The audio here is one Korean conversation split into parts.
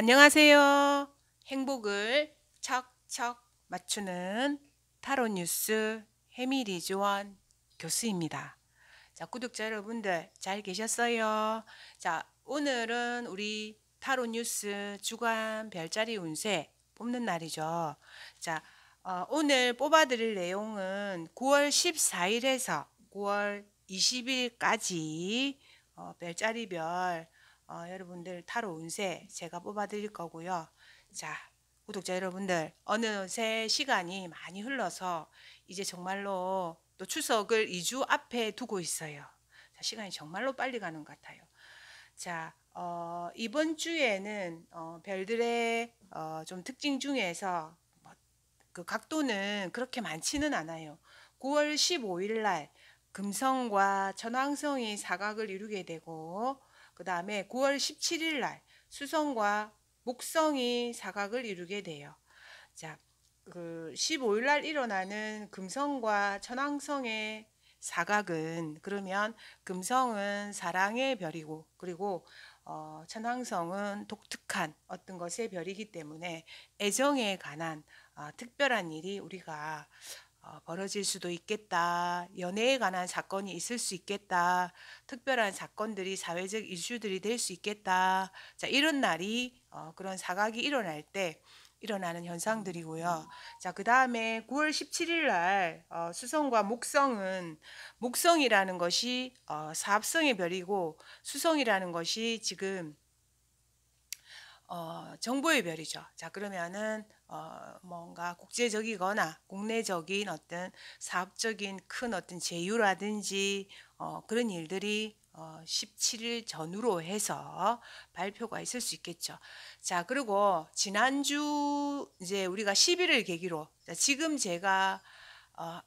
안녕하세요. 행복을 척척 맞추는 타로 뉴스 해밀이조원 교수입니다. 자, 구독자 여러분들 잘 계셨어요? 자, 오늘은 우리 타로 뉴스 주간 별자리 운세 뽑는 날이죠. 자, 어, 오늘 뽑아드릴 내용은 9월 14일에서 9월 20일까지 어, 별자리별 어, 여러분들 타로 운세 제가 뽑아드릴 거고요. 자, 구독자 여러분들 어느새 시간이 많이 흘러서 이제 정말로 또 추석을 2주 앞에 두고 있어요. 자, 시간이 정말로 빨리 가는 것 같아요. 자, 어, 이번 주에는 어, 별들의 어, 좀 특징 중에서 뭐, 그 각도는 그렇게 많지는 않아요. 9월 15일 날 금성과 천왕성이 사각을 이루게 되고 그 다음에 9월 17일 날 수성과 목성이 사각을 이루게 돼요. 자, 그 15일 날 일어나는 금성과 천왕성의 사각은 그러면 금성은 사랑의 별이고 그리고 어, 천왕성은 독특한 어떤 것의 별이기 때문에 애정에 관한 어, 특별한 일이 우리가 어, 벌어질 수도 있겠다. 연애에 관한 사건이 있을 수 있겠다. 특별한 사건들이 사회적 이슈들이 될 수 있겠다. 자, 이런 날이 어, 그런 사각이 일어날 때 일어나는 현상들이고요. 자, 그 다음에 9월 17일 날 어, 수성과 목성은 목성이라는 것이 어, 사합성의 별이고 수성이라는 것이 지금 어, 정보의 별이죠. 자, 그러면은 어, 뭔가 국제적이거나 국내적인 어떤 사업적인 큰 어떤 제휴라든지 어, 그런 일들이 어, 17일 전후로 해서 발표가 있을 수 있겠죠. 자, 그리고 지난주 이제 우리가 10일을 계기로 자, 지금 제가 어,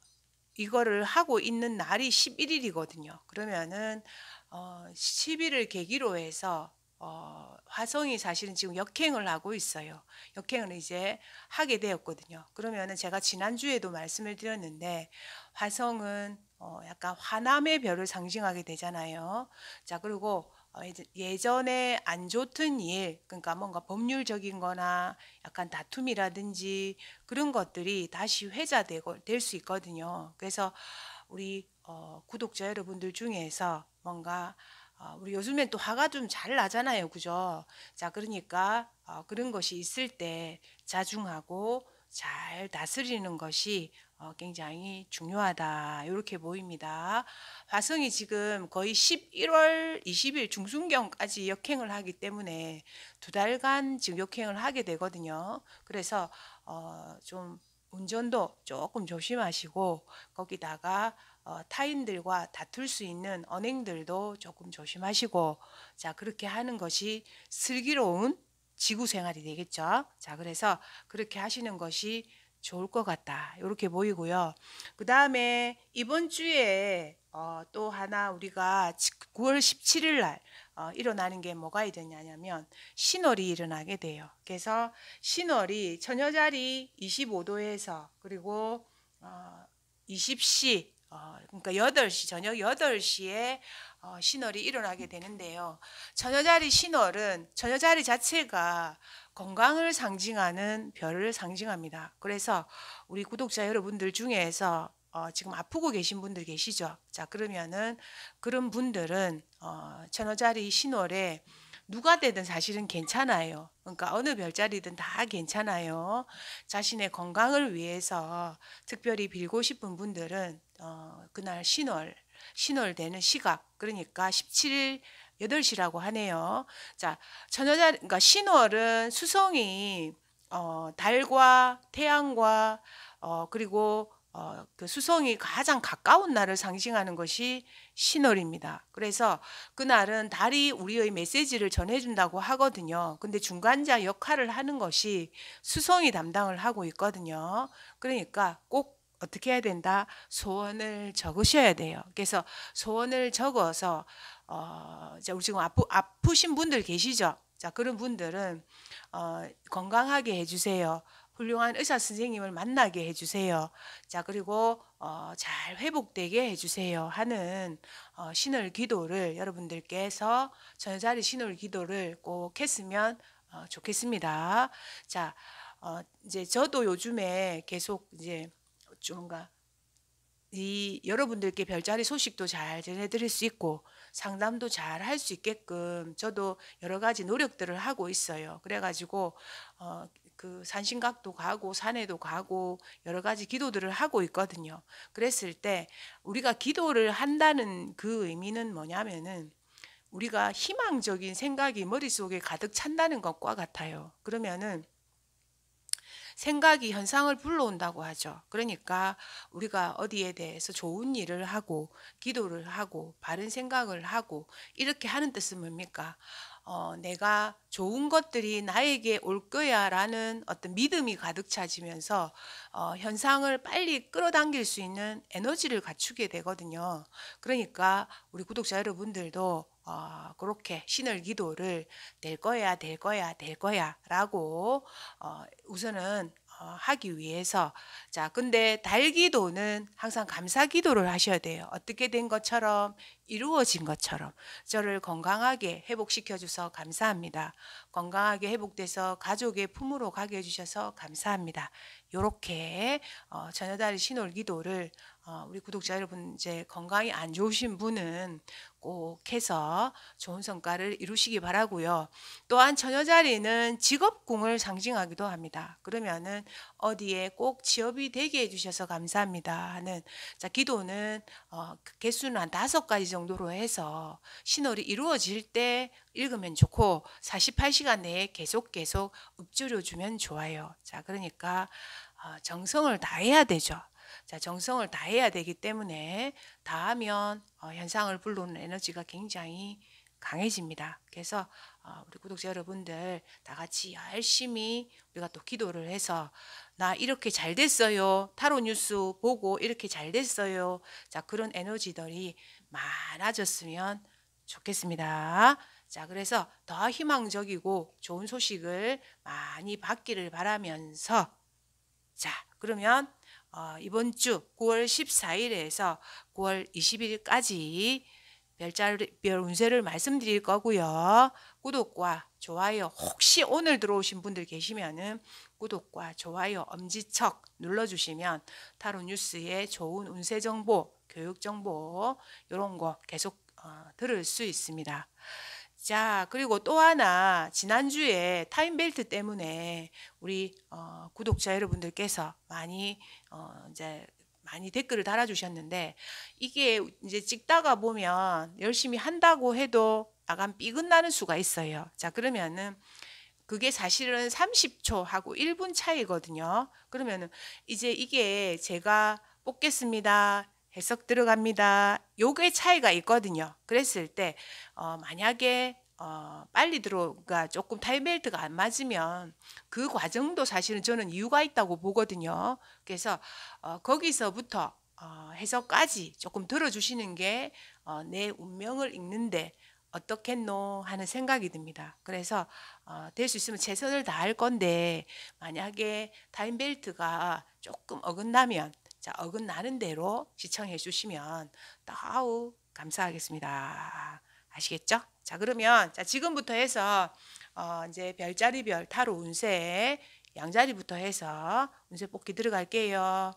이거를 하고 있는 날이 11일이거든요. 그러면은 어, 10일을 계기로 해서 어, 화성이 사실은 지금 역행을 하고 있어요. 역행을 이제 하게 되었거든요. 그러면은 제가 지난주에도 말씀을 드렸는데 화성은 어, 약간 화남의 별을 상징하게 되잖아요. 자, 그리고 어, 예전에 안 좋던 일, 그러니까 뭔가 법률적인 거나 약간 다툼이라든지 그런 것들이 다시 회자되고 될 수 있거든요. 그래서 우리 어, 구독자 여러분들 중에서 뭔가 아, 우리 요즘엔 또 화가 좀 잘 나잖아요. 그죠? 자, 그러니까 어, 그런 것이 있을 때 자중하고 잘 다스리는 것이 어, 굉장히 중요하다. 이렇게 보입니다. 화성이 지금 거의 11월 20일 중순경까지 역행을 하기 때문에 두 달간 지금 역행을 하게 되거든요. 그래서 어, 좀 운전도 조금 조심하시고 거기다가 어, 타인들과 다툴 수 있는 언행들도 조금 조심하시고 자 그렇게 하는 것이 슬기로운 지구 생활이 되겠죠. 자 그래서 그렇게 하시는 것이 좋을 것 같다. 이렇게 보이고요. 그 다음에 이번 주에 어, 또 하나 우리가 9월 17일 날 어, 일어나는 게 뭐가 되냐면 신월이 일어나게 돼요. 그래서 신월이 처녀자리 25도에서 그리고 어, 20시 어, 그러니까 8시 저녁 8시에 어, 신월이 일어나게 되는데요. 저녁자리 신월은 저녁자리 자체가 건강을 상징하는 별을 상징합니다. 그래서 우리 구독자 여러분들 중에서 어, 지금 아프고 계신 분들 계시죠? 자, 그러면은 그런 분들은 어, 천호자리 신월에 누가 되든 사실은 괜찮아요. 그러니까 어느 별자리든 다 괜찮아요. 자신의 건강을 위해서 특별히 빌고 싶은 분들은 어, 그날 신월, 신월되는 시각, 그러니까 17일 8시라고 하네요. 자, 천여자, 그러니까 신월은 수성이 어, 달과 태양과 어, 그리고 어, 그 수성이 가장 가까운 날을 상징하는 것이 신월입니다. 그래서 그날은 달이 우리의 메시지를 전해준다고 하거든요. 근데 중간자 역할을 하는 것이 수성이 담당을 하고 있거든요. 그러니까 꼭 어떻게 해야 된다? 소원을 적으셔야 돼요. 그래서 소원을 적어서 어, 우리 지금 아프, 아프신 분들 계시죠? 자, 그런 분들은 어, 건강하게 해주세요. 훌륭한 의사 선생님을 만나게 해주세요. 자, 그리고 어, 잘 회복되게 해주세요. 하는 어, 신을 기도를 여러분들께서 전자리 신을 기도를 꼭 했으면 어, 좋겠습니다. 자, 어, 이제 저도 요즘에 계속 이제 좀 뭔가 이 여러분들께 별자리 소식도 잘 전해드릴 수 있고 상담도 잘 할 수 있게끔 저도 여러 가지 노력들을 하고 있어요. 그래가지고 어, 그 산신각도 가고 산에도 가고 여러 가지 기도들을 하고 있거든요. 그랬을 때 우리가 기도를 한다는 그 의미는 뭐냐면은 우리가 희망적인 생각이 머릿속에 가득 찬다는 것과 같아요. 그러면은 생각이 현상을 불러온다고 하죠. 그러니까 우리가 어디에 대해서 좋은 일을 하고 기도를 하고 바른 생각을 하고 이렇게 하는 뜻은 뭡니까? 어, 내가 좋은 것들이 나에게 올 거야라는 어떤 믿음이 가득 차지면서 어, 현상을 빨리 끌어당길 수 있는 에너지를 갖추게 되거든요. 그러니까 우리 구독자 여러분들도 어, 그렇게 신을 기도를 될 거야, 될 거야, 될 거야라고 어, 우선은 어, 하기 위해서 자 근데 달기도는 항상 감사 기도를 하셔야 돼요 어떻게 된 것처럼 이루어진 것처럼 저를 건강하게 회복시켜 주서 셔 감사합니다 건강하게 회복돼서 가족의 품으로 가게 해주셔서 감사합니다 이렇게 어, 전여달 신올 기도를 어, 우리 구독자 여러분 이제 건강이 안 좋으신 분은 꼭 해서 좋은 성과를 이루시기 바라고요. 또한 처녀자리는 직업궁을 상징하기도 합니다. 그러면은 어디에 꼭 취업이 되게 해주셔서 감사합니다 하는 자 기도는 어, 그 개수는 한 다섯 가지 정도로 해서 신월이 이루어질 때 읽으면 좋고 48시간 내에 계속 계속 읊조려주면 좋아요. 자 그러니까 어, 정성을 다해야 되죠. 자, 정성을 다해야 되기 때문에 다하면 어, 현상을 불러오는 에너지가 굉장히 강해집니다. 그래서 어, 우리 구독자 여러분들 다 같이 열심히 우리가 또 기도를 해서 나 이렇게 잘 됐어요. 타로 뉴스 보고 이렇게 잘 됐어요. 자, 그런 에너지들이 많아졌으면 좋겠습니다. 자, 그래서 더 희망적이고 좋은 소식을 많이 받기를 바라면서 자, 그러면 어, 이번 주 9월 14일에서 9월 20일까지 별자 별 운세를 말씀드릴 거고요. 구독과 좋아요 혹시 오늘 들어오신 분들 계시면은 구독과 좋아요 엄지척 눌러주시면 타로 뉴스의 좋은 운세 정보, 교육 정보 이런 거 계속 어, 들을 수 있습니다. 자, 그리고 또 하나 지난주에 타임벨트 때문에 우리 어, 구독자 여러분들께서 많이 어, 이제 많이 댓글을 달아주셨는데 이게 이제 찍다가 보면 열심히 한다고 해도 약간 삐긋나는 수가 있어요. 자, 그러면은 그게 사실은 30초 하고 1분 차이거든요. 그러면은 이제 이게 제가 뽑겠습니다. 해석 들어갑니다. 요게 차이가 있거든요. 그랬을 때 어, 만약에 어, 빨리 들어가 조금 타임벨트가 안 맞으면 그 과정도 사실은 저는 이유가 있다고 보거든요. 그래서 어, 거기서부터 어, 해석까지 조금 들어주시는 게 어, 운명을 읽는데 어떻겠노 하는 생각이 듭니다. 그래서 어, 될 수 있으면 최선을 다할 건데 만약에 타임벨트가 조금 어긋나면 자, 어긋나는 대로 시청해 주시면 더무 감사하겠습니다. 아시겠죠? 자, 그러면 자, 지금부터 해서 어, 이제 별자리별 타로 운세 양자리부터 해서 운세 뽑기 들어갈게요.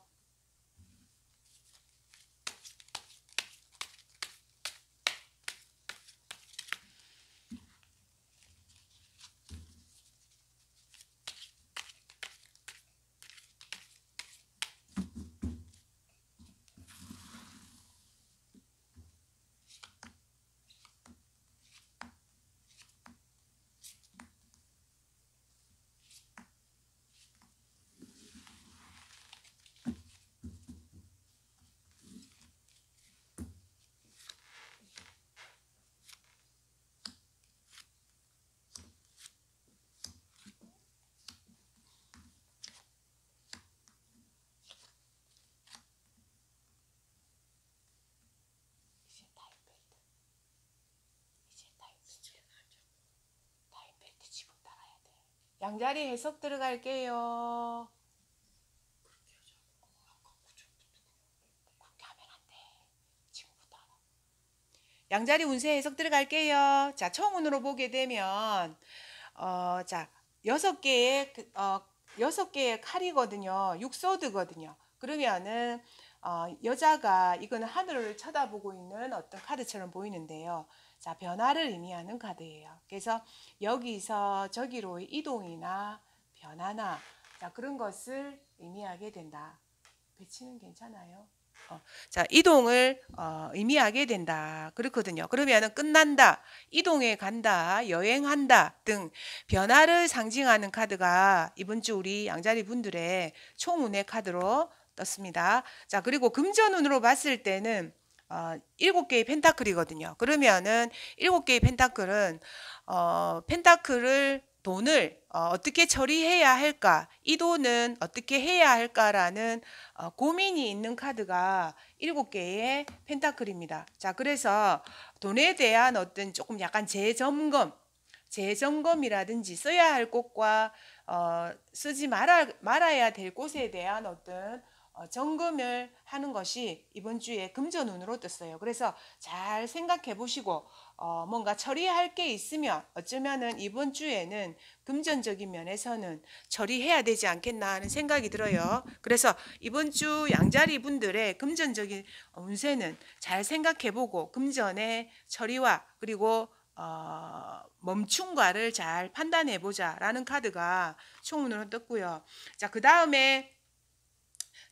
양자리 해석 들어갈게요. 양자리 운세 해석 들어갈게요. 자, 청운으로 보게 되면 어, 자, 여섯 개의 그, 어, 여섯 개의 칼이거든요. 육소드거든요. 그러면은 어, 여자가 이건 하늘을 쳐다보고 있는 어떤 카드처럼 보이는데요. 자, 변화를 의미하는 카드예요. 그래서 여기서 저기로 이동이나 변화나 자, 그런 것을 의미하게 된다. 배치는 괜찮아요? 어, 자, 이동을 어, 의미하게 된다. 그렇거든요. 그러면 끝난다, 이동해 간다, 여행한다 등 변화를 상징하는 카드가 이번 주 우리 양자리 분들의 총운의 카드로 떴습니다. 자, 그리고 금전운으로 봤을 때는 어, 7개의 펜타클이거든요. 그러면은 7개의 펜타클은 어, 펜타클을 돈을 어, 떻게 처리해야 할까? 이 돈은 어떻게 해야 할까라는 어, 고민이 있는 카드가 7개의 펜타클입니다. 자, 그래서 돈에 대한 어떤 조금 약간 재점검, 재점검이라든지 써야 할 곳과 어, 쓰지 말아, 말아야 될 곳에 대한 어떤 어, 점검을 하는 것이 이번 주에 금전운으로 떴어요. 그래서 잘 생각해 보시고 어, 뭔가 처리할 게 있으면 어쩌면은 이번 주에는 금전적인 면에서는 처리해야 되지 않겠나 하는 생각이 들어요. 그래서 이번 주 양자리 분들의 금전적인 운세는 잘 생각해 보고 금전의 처리와 그리고 어, 멈춤과를 잘 판단해 보자라는 카드가 총운으로 떴고요. 자, 그 다음에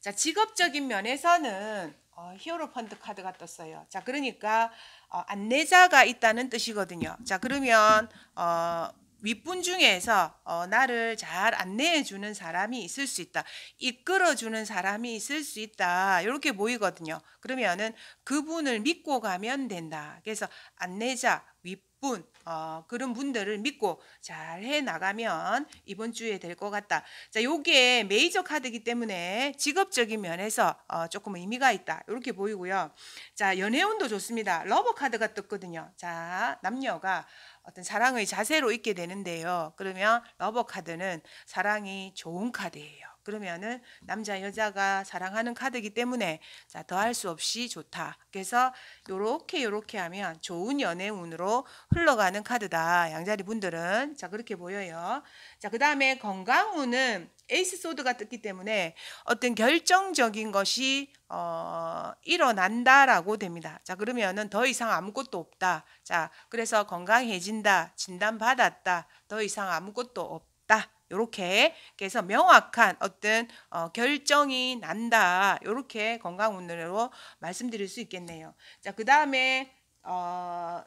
자, 직업적인 면에서는 어, 히어로 펀드 카드가 떴어요. 자, 그러니까 어, 안내자가 있다는 뜻이거든요. 자, 그러면 어, 윗분 중에서 어, 나를 잘 안내해 주는 사람이 있을 수 있다. 이끌어 주는 사람이 있을 수 있다. 이렇게 보이거든요. 그러면은 그분을 믿고 가면 된다. 그래서 안내자, 윗분, 어, 그런 분들을 믿고 잘 해 나가면 이번 주에 될 것 같다. 자, 요게 메이저 카드이기 때문에 직업적인 면에서 어, 조금 의미가 있다. 이렇게 보이고요. 자, 연애운도 좋습니다. 러버 카드가 떴거든요. 자, 남녀가 어떤 사랑의 자세로 있게 되는데요. 그러면 러버 카드는 사랑이 좋은 카드예요. 그러면은 남자 여자가 사랑하는 카드이기 때문에 자 더할 수 없이 좋다. 그래서 요렇게 요렇게 하면 좋은 연애운으로 흘러가는 카드다. 양자리 분들은 자 그렇게 보여요. 자 그다음에 건강운은 에이스 소드가 뜨기 때문에 어떤 결정적인 것이 어, 일어난다라고 됩니다. 자 그러면은 더 이상 아무것도 없다. 자 그래서 건강해진다, 진단 받았다, 더 이상 아무것도 없다. 이렇게 그래서 명확한 어떤 어, 결정이 난다. 이렇게 건강 운동으로 말씀드릴 수 있겠네요. 자, 그다음에 어,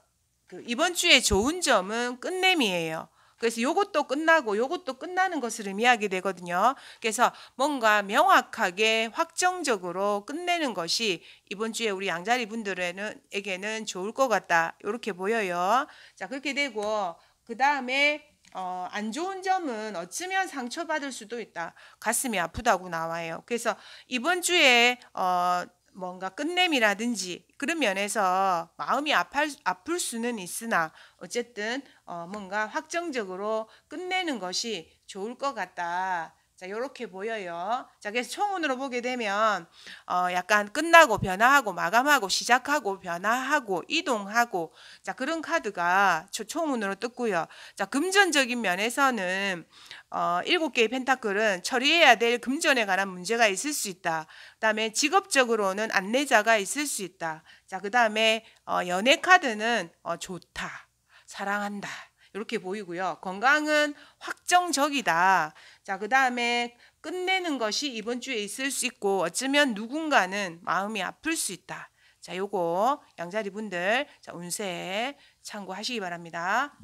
그 이번 주에 좋은 점은 끝냄이에요. 그래서 요것도 끝나고 요것도 끝나는 것을 의미하게 되거든요. 그래서 뭔가 명확하게 확정적으로 끝내는 것이 이번 주에 우리 양자리 분들에게는 좋을 것 같다. 이렇게 보여요. 자, 그렇게 되고 그 다음에 어, 안 좋은 점은 어쩌면 상처받을 수도 있다. 가슴이 아프다고 나와요. 그래서 이번 주에 어, 뭔가 끝냄이라든지 그런 면에서 마음이 아플, 아플 수는 있으나 어쨌든 어, 뭔가 확정적으로 끝내는 것이 좋을 것 같다. 자, 요렇게 보여요. 자, 그래서 총운으로 보게 되면 어, 약간 끝나고 변화하고 마감하고 시작하고 변화하고 이동하고 자, 그런 카드가 총운으로 뜨고요. 자, 금전적인 면에서는 어, 일곱 개의 펜타클은 처리해야 될 금전에 관한 문제가 있을 수 있다. 그다음에 직업적으로는 안내자가 있을 수 있다. 자, 그다음에 어, 연애 카드는 어, 좋다. 사랑한다. 이렇게 보이고요. 건강은 확정적이다. 자, 그 다음에 끝내는 것이 이번 주에 있을 수 있고 어쩌면 누군가는 마음이 아플 수 있다. 자, 요거 양자리 분들 자, 운세 참고하시기 바랍니다.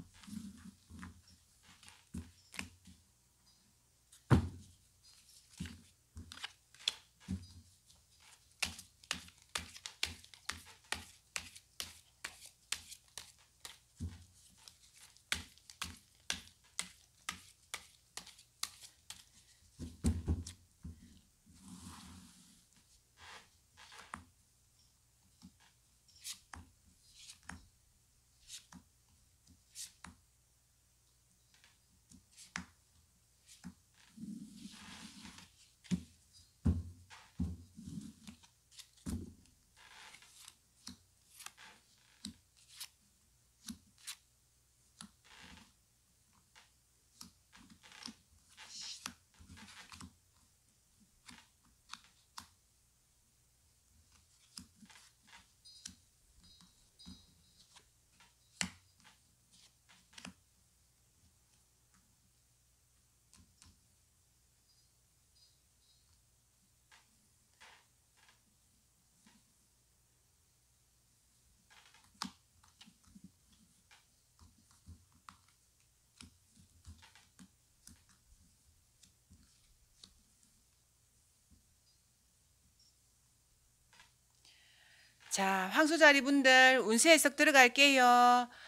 자, 황소자리 분들 운세 해석 들어갈게요.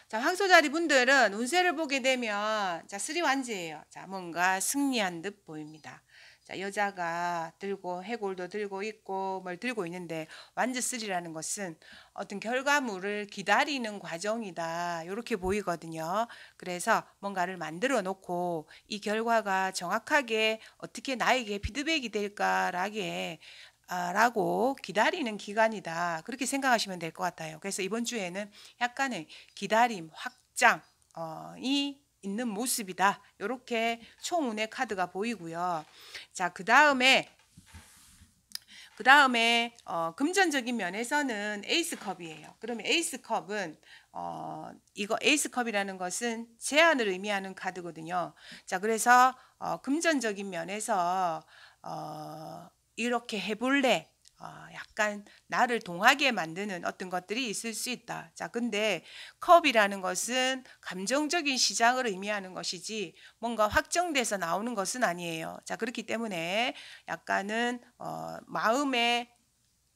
자, 황소자리 분들은 운세를 보게 되면 자, 쓰리 완지예요. 자, 뭔가 승리한 듯 보입니다. 자, 여자가 들고 해골도 들고 있고 뭘 들고 있는데 완지 쓰리라는 것은 어떤 결과물을 기다리는 과정이다. 이렇게 보이거든요. 그래서 뭔가를 만들어 놓고 이 결과가 정확하게 어떻게 나에게 피드백이 될까라게 아, 라고 기다리는 기간이다. 그렇게 생각하시면 될 것 같아요. 그래서 이번 주에는 약간의 기다림, 확장이 어, 있는 모습이다. 이렇게 총운의 카드가 보이고요. 자, 그 다음에 그 다음에 어, 금전적인 면에서는 에이스컵이에요. 그러면 에이스컵은 어, 이거 에이스컵이라는 것은 제한을 의미하는 카드거든요. 자 그래서 어, 금전적인 면에서 어, 이렇게 해볼래. 어, 약간 나를 동하게 만드는 어떤 것들이 있을 수 있다. 자, 근데 컵이라는 것은 감정적인 시작을 의미하는 것이지 뭔가 확정돼서 나오는 것은 아니에요. 자, 그렇기 때문에 약간은 어, 마음에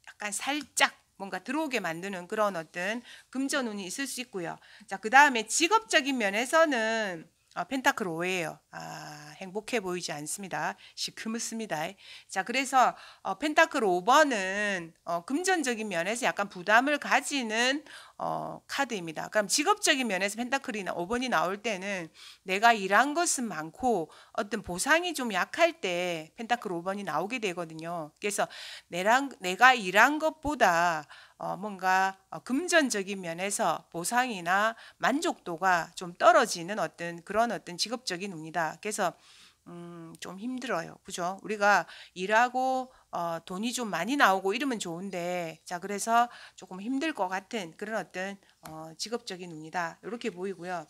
약간 살짝 뭔가 들어오게 만드는 그런 어떤 금전운이 있을 수 있고요. 자, 그 다음에 직업적인 면에서는 아, 어, 펜타클 5예요. 아, 행복해 보이지 않습니다. 시큼했습니다. 자, 그래서 어, 펜타클 5번은 어, 금전적인 면에서 약간 부담을 가지는 어, 카드입니다. 그럼 직업적인 면에서 펜타클이나 5번이 나올 때는 내가 일한 것은 많고 어떤 보상이 좀 약할 때 펜타클 5번이 나오게 되거든요. 그래서 내랑, 내가 일한 것보다 어, 뭔가 어, 금전적인 면에서 보상이나 만족도가 좀 떨어지는 어떤 그런 어떤 직업적인 운이다. 그래서 음, 좀 힘들어요. 그죠? 우리가 일하고 어, 돈이 좀 많이 나오고 이러면 좋은데 자 그래서 조금 힘들 것 같은 그런 어떤 어, 직업적인 운이다 이렇게 보이고요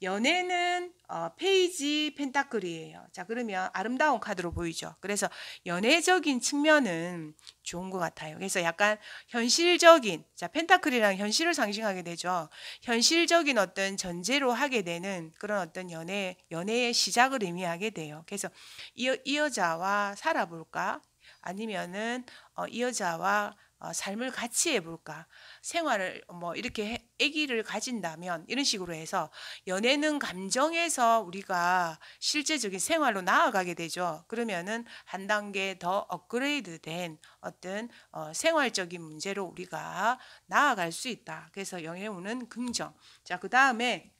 연애는 어, 페이지 펜타클이에요 자 그러면 아름다운 카드로 보이죠 그래서 연애적인 측면은 좋은 것 같아요 그래서 약간 현실적인 자 펜타클이랑 현실을 상징하게 되죠 현실적인 어떤 전제로 하게 되는 그런 어떤 연애 연애의 시작을 의미하게 돼요 그래서 이, 이 여자와 살아볼까 아니면은 어, 이 여자와 어, 삶을 같이 해볼까 생활을 뭐 이렇게 해, 애기를 가진다면 이런 식으로 해서 연애는 감정에서 우리가 실제적인 생활로 나아가게 되죠 그러면은 한 단계 더 업그레이드 된 어떤 어, 생활적인 문제로 우리가 나아갈 수 있다 그래서 영예우는 긍정 자 그 다음에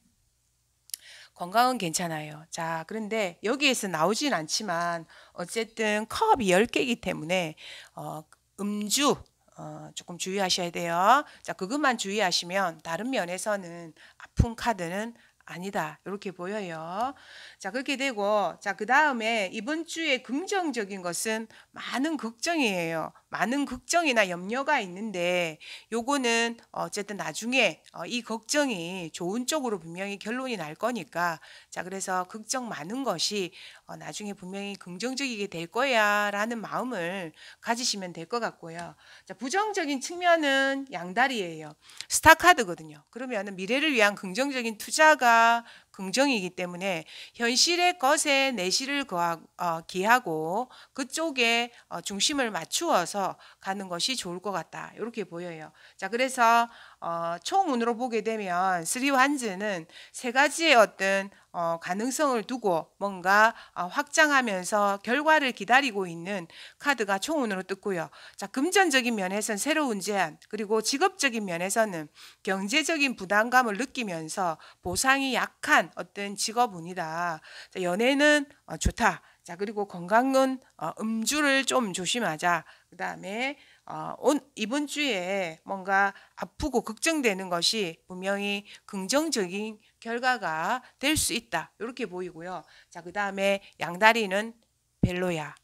건강은 괜찮아요. 자, 그런데 여기에서 나오진 않지만 어쨌든 컵이 10개이기 때문에 어, 음주 어, 조금 주의하셔야 돼요. 자, 그것만 주의하시면 다른 면에서는 아픈 카드는 아니다. 이렇게 보여요. 자, 그렇게 되고, 자, 그 다음에 이번 주에 긍정적인 것은 많은 걱정이에요. 많은 걱정이나 염려가 있는데 요거는 어쨌든 나중에 어, 이 걱정이 좋은 쪽으로 분명히 결론이 날 거니까 자 그래서 걱정 많은 것이 어, 나중에 분명히 긍정적이게 될 거야라는 마음을 가지시면 될 것 같고요. 자 부정적인 측면은 양다리예요. 스타카드거든요. 그러면 미래를 위한 긍정적인 투자가 긍정이기 때문에 현실의 것에 내실을 어, 기하고 그쪽에 어, 중심을 맞추어서 가는 것이 좋을 것 같다. 이렇게 보여요. 자, 그래서 어, 총운으로 보게 되면 쓰리완즈는세 가지의 어떤 어, 가능성을 두고 뭔가 어, 확장하면서 결과를 기다리고 있는 카드가 총운으로 뜯고요. 자, 금전적인 면에서는 새로운 제안, 그리고 직업적인 면에서는 경제적인 부담감을 느끼면서 보상이 약한 어떤 직업운이다. 자, 연애는 어, 좋다. 자, 그리고 건강은 어, 음주를 좀 조심하자. 그 다음에 어, 이번 주에 뭔가 아프고 걱정되는 것이 분명히 긍정적인 결과가 될 수 있다. 이렇게 보이고요. 자, 그 다음에 양다리는 벨로야.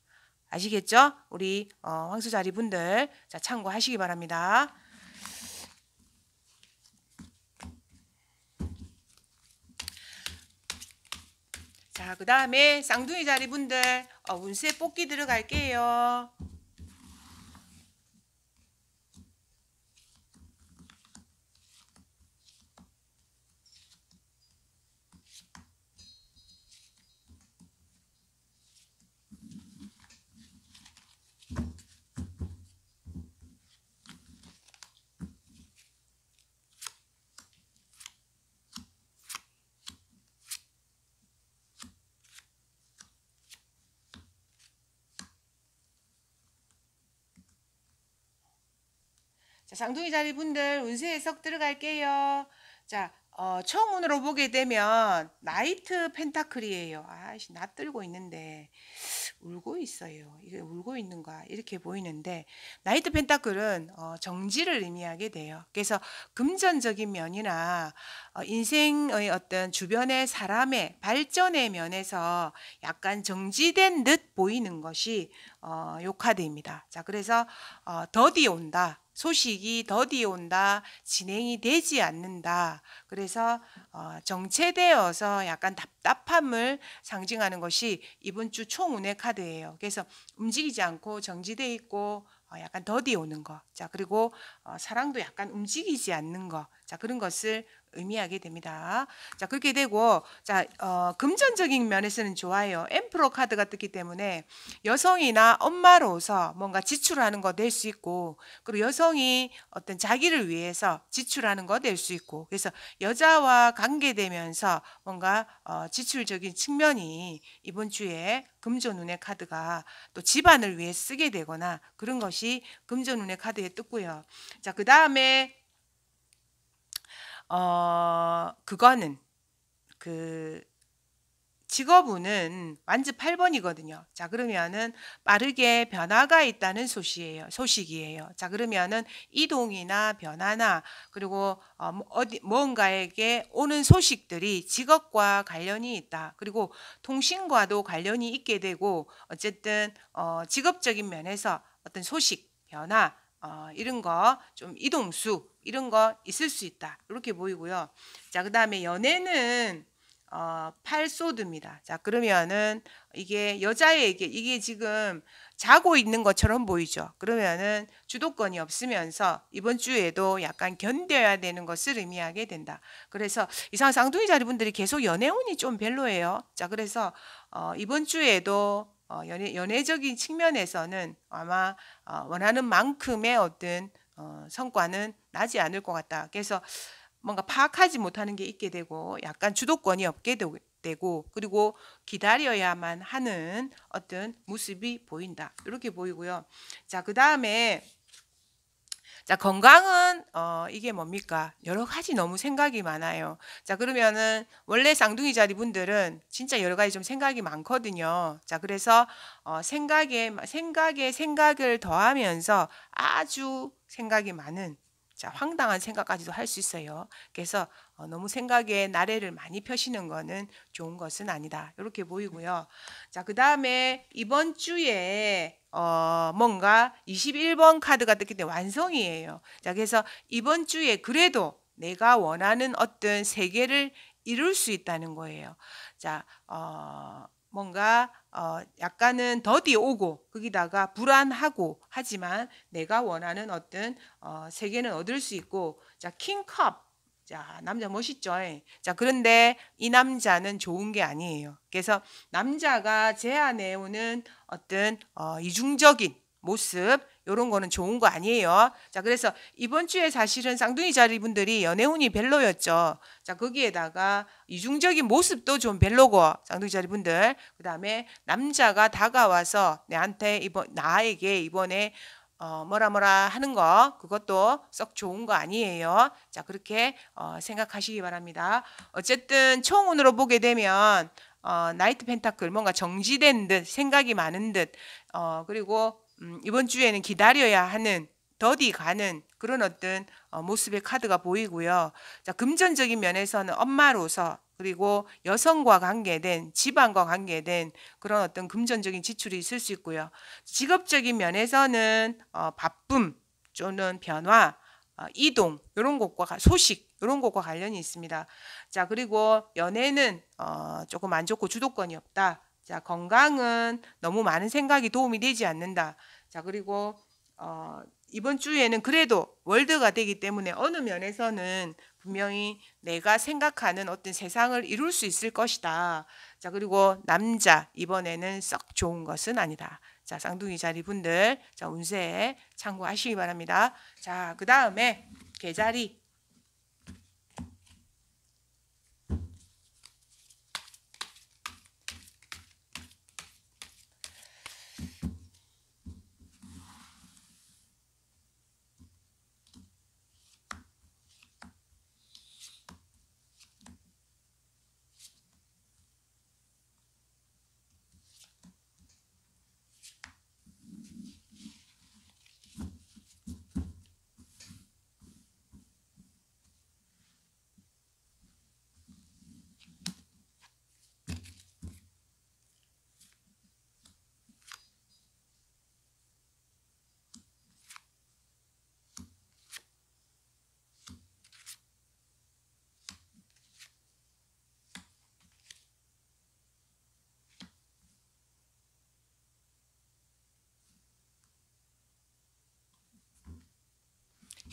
아시겠죠? 우리 어, 황수자리 분들 자, 참고하시기 바랍니다. 자, 그 다음에 쌍둥이 자리 분들 어, 운세 뽑기 들어갈게요. 쌍둥이 자리 분들 운세 해석 들어갈게요. 자, 어, 청운으로 보게 되면 나이트 펜타클이에요. 아씨, 낯들고 있는데 울고 있어요. 이게 울고 있는가 이렇게 보이는데 나이트 펜타클은 어, 정지를 의미하게 돼요. 그래서 금전적인 면이나 어, 인생의 어떤 주변의 사람의 발전의 면에서 약간 정지된 듯 보이는 것이 어, 욕화됩니다. 자, 그래서 어, 더디 온다. 소식이 더디 온다, 진행이 되지 않는다. 그래서 어, 정체되어서 약간 답답함을 상징하는 것이 이번 주 총운의 카드예요. 그래서 움직이지 않고 정지돼 있고 어, 약간 더디 오는 거. 자, 그리고 어, 사랑도 약간 움직이지 않는 거. 자, 그런 것을 의미하게 됩니다. 자, 그렇게 되고 자, 어, 금전적인 면에서는 좋아요. 엠프로 카드가 뜨기 때문에 여성이나 엄마로서 뭔가 지출하는 거낼수 있고 그리고 여성이 어떤 자기를 위해서 지출하는 거낼수 있고 그래서 여자와 관계되면서 뭔가 어, 지출적인 측면이 이번 주에 금전운의 카드가 또 집안을 위해 쓰게 되거나 그런 것이 금전운의 카드에 뜨고요. 자, 그 다음에 어, 그거는 그 직업운은 완즈 8번이거든요. 자, 그러면은 빠르게 변화가 있다는 소식이에요. 소식이에요. 자, 그러면은 이동이나 변화나 그리고 어, 뭐 어디 뭔가에게 오는 소식들이 직업과 관련이 있다. 그리고 통신과도 관련이 있게 되고 어쨌든 어, 직업적인 면에서 어떤 소식, 변화 어, 이런 거 좀 이동수 이런 거 있을 수 있다 이렇게 보이고요. 자 그다음에 연애는 어, 팔소드입니다. 자 그러면은 이게 여자에게 이게 지금 자고 있는 것처럼 보이죠. 그러면은 주도권이 없으면서 이번 주에도 약간 견뎌야 되는 것을 의미하게 된다. 그래서 이상 쌍둥이 자리분들이 계속 연애운이 좀 별로예요. 자 그래서 어, 이번 주에도 어, 연애, 연애적인 측면에서는 아마 어, 원하는 만큼의 어떤 어, 성과는 나지 않을 것 같다. 그래서 뭔가 파악하지 못하는 게 있게 되고 약간 주도권이 없게 되고 그리고 기다려야만 하는 어떤 모습이 보인다. 이렇게 보이고요. 자, 그 다음에 자, 건강은 어 이게 뭡니까? 여러 가지 너무 생각이 많아요. 자, 그러면은 원래 쌍둥이 자리 분들은 진짜 여러 가지 좀 생각이 많거든요. 자, 그래서 어 생각에 생각에 생각을 더하면서 아주 생각이 많은 자, 황당한 생각까지도 할 수 있어요. 그래서 어, 너무 생각에 나래를 많이 펴시는 것은 좋은 것은 아니다. 이렇게 보이고요. 자, 그 다음에 이번 주에 어, 뭔가 21번 카드가 뜨기 때문에 완성이에요. 자, 그래서 이번 주에 그래도 내가 원하는 어떤 세계를 이룰 수 있다는 거예요. 자, 어, 뭔가 어 약간은 더디 오고 거기다가 불안하고 하지만 내가 원하는 어떤 어 세계는 얻을 수 있고 자 킹컵 자, 남자 멋있죠. 예. 자, 그런데 이 남자는 좋은 게 아니에요. 그래서 남자가 제안해 오는 어떤 어, 이중적인 모습 이런 거는 좋은 거 아니에요. 자, 그래서 이번 주에 사실은 쌍둥이 자리분들이 연애운이 별로였죠. 자, 거기에다가 이중적인 모습도 좀 별로고 쌍둥이 자리분들 그다음에 남자가 다가와서 내한테 이번 나에게 이번에 어, 뭐라 뭐라 하는 거 그것도 썩 좋은 거 아니에요. 자, 그렇게 어, 생각하시기 바랍니다. 어쨌든 총운으로 보게 되면 어, 나이트 펜타클 뭔가 정지된 듯 생각이 많은 듯 어, 그리고 음, 이번 주에는 기다려야 하는 더디 가는 그런 어떤 어, 모습의 카드가 보이고요. 자, 금전적인 면에서는 엄마로서 그리고 여성과 관계된 집안과 관계된 그런 어떤 금전적인 지출이 있을 수 있고요. 직업적인 면에서는 어, 바쁨 또는 변화, 어, 이동 이런 것과 소식 이런 것과 관련이 있습니다. 자 그리고 연애는 어, 조금 안 좋고 주도권이 없다. 자, 건강은 너무 많은 생각이 도움이 되지 않는다. 자, 그리고 어, 이번 주에는 그래도 월드가 되기 때문에 어느 면에서는 분명히 내가 생각하는 어떤 세상을 이룰 수 있을 것이다. 자, 그리고 남자 이번에는 썩 좋은 것은 아니다. 자, 쌍둥이 자리분들, 자, 운세 참고하시기 바랍니다. 자, 그 다음에 개자리.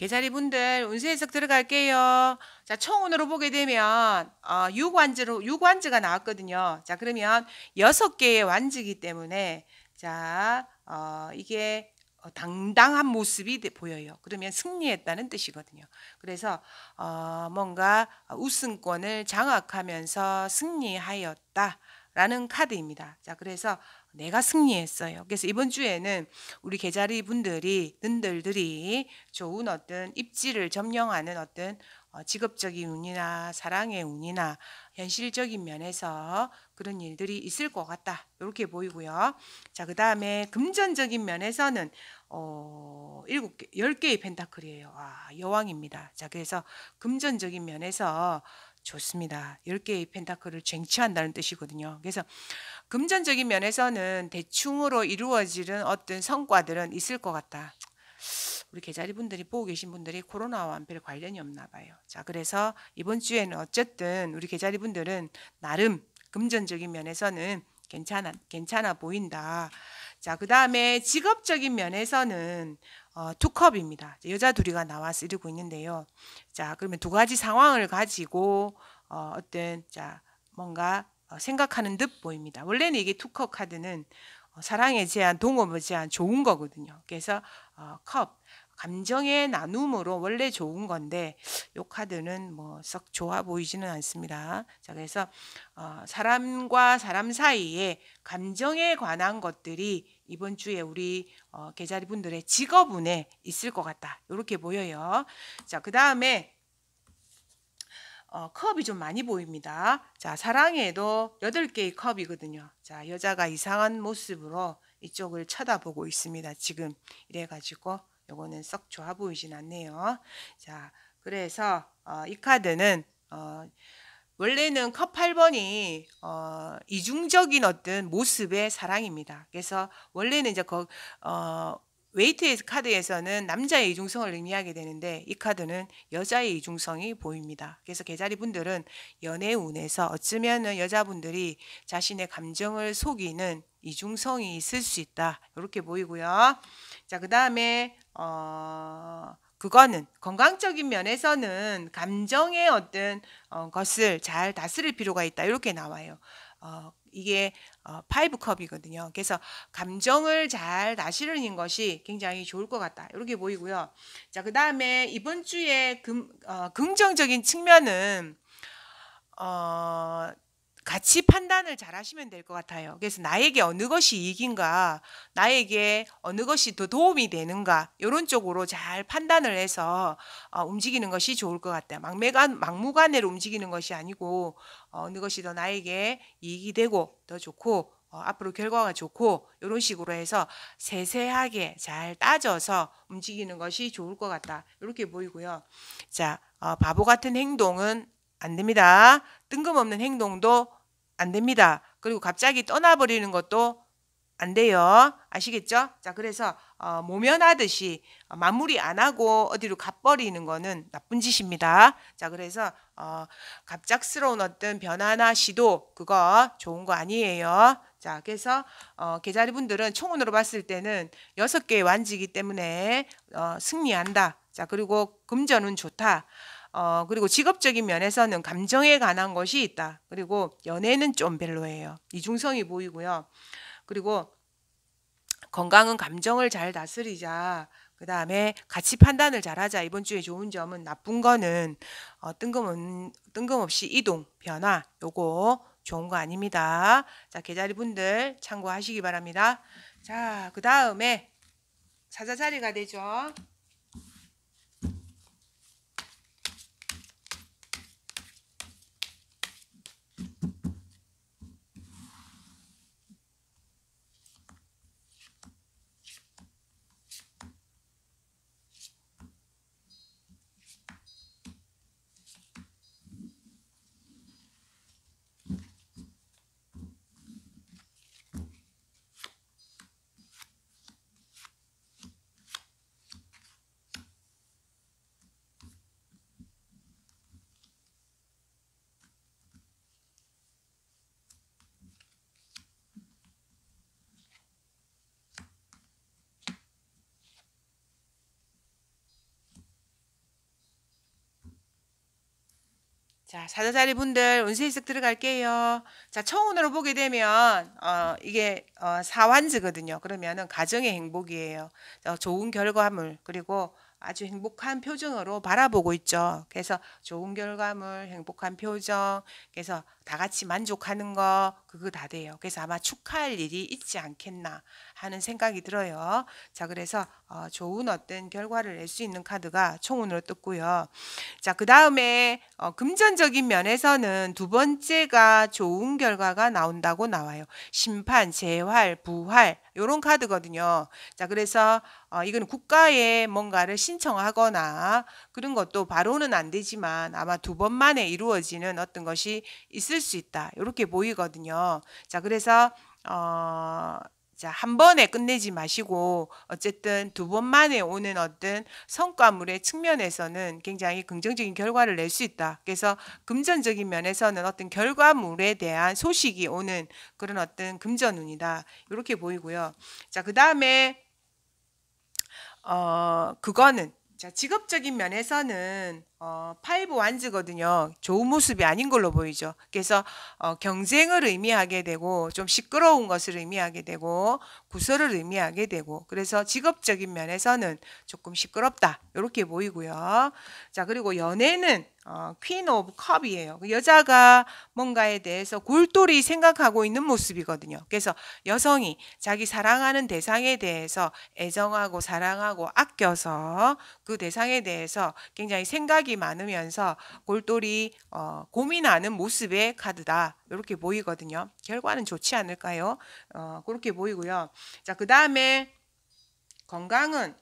개자리 분들 운세 해석 들어갈게요. 자, 청운으로 보게 되면 어, 유관지로 유관지가 나왔거든요. 자, 그러면 여섯 개의 완지기 때문에 자, 어, 이게 당당한 모습이 보여요. 그러면 승리했다는 뜻이거든요. 그래서 어, 뭔가 우승권을 장악하면서 승리하였다라는 카드입니다. 자, 그래서 내가 승리했어요. 그래서 이번 주에는 우리 계자리 분들이 분들들이 좋은 어떤 입지를 점령하는 어떤 어, 직업적인 운이나 사랑의 운이나 현실적인 면에서 그런 일들이 있을 것 같다. 이렇게 보이고요. 자, 그 다음에 금전적인 면에서는 어, 일곱 개열개의 펜타클이에요. 와, 아, 여왕입니다. 자, 그래서 금전적인 면에서 좋습니다. 10개의 펜타클을 쟁취한다는 뜻이거든요. 그래서 금전적인 면에서는 대충으로 이루어지는 어떤 성과들은 있을 것 같다. 우리 계자리 분들이 보고 계신 분들이 코로나와 별 관련이 없나 봐요. 자, 그래서 이번 주에는 어쨌든 우리 계자리 분들은 나름 금전적인 면에서는 괜찮아 괜찮아 보인다. 자, 그다음에 직업적인 면에서는 어, 투 컵입니다. 여자 둘이가 나와 서이러고 있는데요. 자, 그러면 두 가지 상황을 가지고 어, 어떤 자 뭔가 어, 생각하는 듯 보입니다. 원래는 이게 투컵 카드는 어, 사랑에 제한, 동업에 제한 좋은 거거든요. 그래서 어, 컵 감정의 나눔으로 원래 좋은 건데 요 카드는 뭐 썩 좋아 보이지는 않습니다. 자 그래서 어, 사람과 사람 사이에 감정에 관한 것들이 이번 주에 우리 어, 계자리 분들의 직업운에 있을 것 같다. 이렇게 보여요. 자, 그 다음에 어, 컵이 좀 많이 보입니다. 자, 사랑에도 8개의 컵이거든요. 자, 여자가 이상한 모습으로 이쪽을 쳐다보고 있습니다. 지금 이래가지고 요거는 썩 좋아 보이진 않네요. 자, 그래서 어, 이 카드는 어, 원래는 컵 8번이 어, 이중적인 어떤 모습의 사랑입니다. 그래서 원래는 이제 거, 어, 웨이트 카드에서는 남자의 이중성을 의미하게 되는데 이 카드는 여자의 이중성이 보입니다. 그래서 개자리 분들은 연애 운에서 어쩌면 여자분들이 자신의 감정을 속이는 이중성이 있을 수 있다. 이렇게 보이고요. 자, 그 다음에 어, 그거는 건강적인 면에서는 감정의 어떤 어, 것을 잘 다스릴 필요가 있다 이렇게 나와요. 어, 이게 어, 파이브 컵이거든요. 그래서 감정을 잘 다스리는 것이 굉장히 좋을 것 같다. 이렇게 보이고요. 자, 그 다음에 이번 주에 금, 어, 긍정적인 측면은 어, 같이 판단을 잘 하시면 될 것 같아요. 그래서 나에게 어느 것이 이익인가, 나에게 어느 것이 더 도움이 되는가, 이런 쪽으로 잘 판단을 해서 어, 움직이는 것이 좋을 것 같아요. 막매간, 막무가내로 움직이는 것이 아니고, 어, 어느 것이 더 나에게 이익이 되고, 더 좋고, 어, 앞으로 결과가 좋고, 이런 식으로 해서 세세하게 잘 따져서 움직이는 것이 좋을 것 같다. 이렇게 보이고요. 자, 어, 바보 같은 행동은 안 됩니다. 뜬금없는 행동도 안 됩니다. 그리고 갑자기 떠나버리는 것도 안 돼요. 아시겠죠? 자, 그래서 어, 모면하듯이 마무리 안 하고 어디로 가버리는 거는 나쁜 짓입니다. 자, 그래서 어, 갑작스러운 어떤 변화나 시도 그거 좋은 거 아니에요. 자, 그래서 어, 계좌리 분들은 총원으로 봤을 때는 여섯 개의 완지기 때문에 어, 승리한다. 자, 그리고 금전은 좋다. 어, 그리고 직업적인 면에서는 감정에 관한 것이 있다. 그리고 연애는 좀 별로예요. 이중성이 보이고요. 그리고 건강은 감정을 잘 다스리자. 그 다음에 같이 판단을 잘하자. 이번 주에 좋은 점은 나쁜 거는 어, 뜬금, 뜬금없이 이동, 변화, 요거 좋은 거 아닙니다. 자, 계자리 분들 참고하시기 바랍니다. 자, 그 다음에 사자자리가 되죠. 자, 사자자리 분들 운세이색 들어갈게요. 자, 청운으로 보게 되면 어, 이게 어, 사환즈거든요. 그러면은 가정의 행복이에요. 어, 좋은 결과물 그리고 아주 행복한 표정으로 바라보고 있죠. 그래서 좋은 결과물, 행복한 표정, 그래서 다 같이 만족하는 거 그거 다 돼요. 그래서 아마 축하할 일이 있지 않겠나 하는 생각이 들어요. 자, 그래서 어, 좋은 어떤 결과를 낼 수 있는 카드가 총운으로 떴고요. 자, 그 다음에 어, 금전적인 면에서는 두 번째가 좋은 결과가 나온다고 나와요. 심판, 재활, 부활 이런 카드거든요. 자, 그래서 어, 이건 국가에 뭔가를 신청하거나 그런 것도 바로는 안 되지만 아마 두 번 만에 이루어지는 어떤 것이 있을 수 있다. 이렇게 보이거든요. 자, 그래서 어, 자, 한 번에 끝내지 마시고 어쨌든 두 번만에 오는 어떤 성과물의 측면에서는 굉장히 긍정적인 결과를 낼 수 있다. 그래서 금전적인 면에서는 어떤 결과물에 대한 소식이 오는 그런 어떤 금전운이다. 이렇게 보이고요. 자, 그다음에 어 그거는 자, 직업적인 면에서는 어, 파이브 완즈거든요. 좋은 모습이 아닌 걸로 보이죠. 그래서 어, 경쟁을 의미하게 되고 좀 시끄러운 것을 의미하게 되고 구설을 의미하게 되고 그래서 직업적인 면에서는 조금 시끄럽다 이렇게 보이고요. 자 그리고 연애는 어, 퀸 오브 컵이에요. 여자가 뭔가에 대해서 골똘히 생각하고 있는 모습이거든요. 그래서 여성이 자기 사랑하는 대상에 대해서 애정하고 사랑하고 아껴서 그 대상에 대해서 굉장히 생각이 많으면서 골똘히 어, 고민하는 모습의 카드다. 이렇게 보이거든요. 결과는 좋지 않을까요? 어, 그렇게 보이고요. 자, 그 다음에 건강은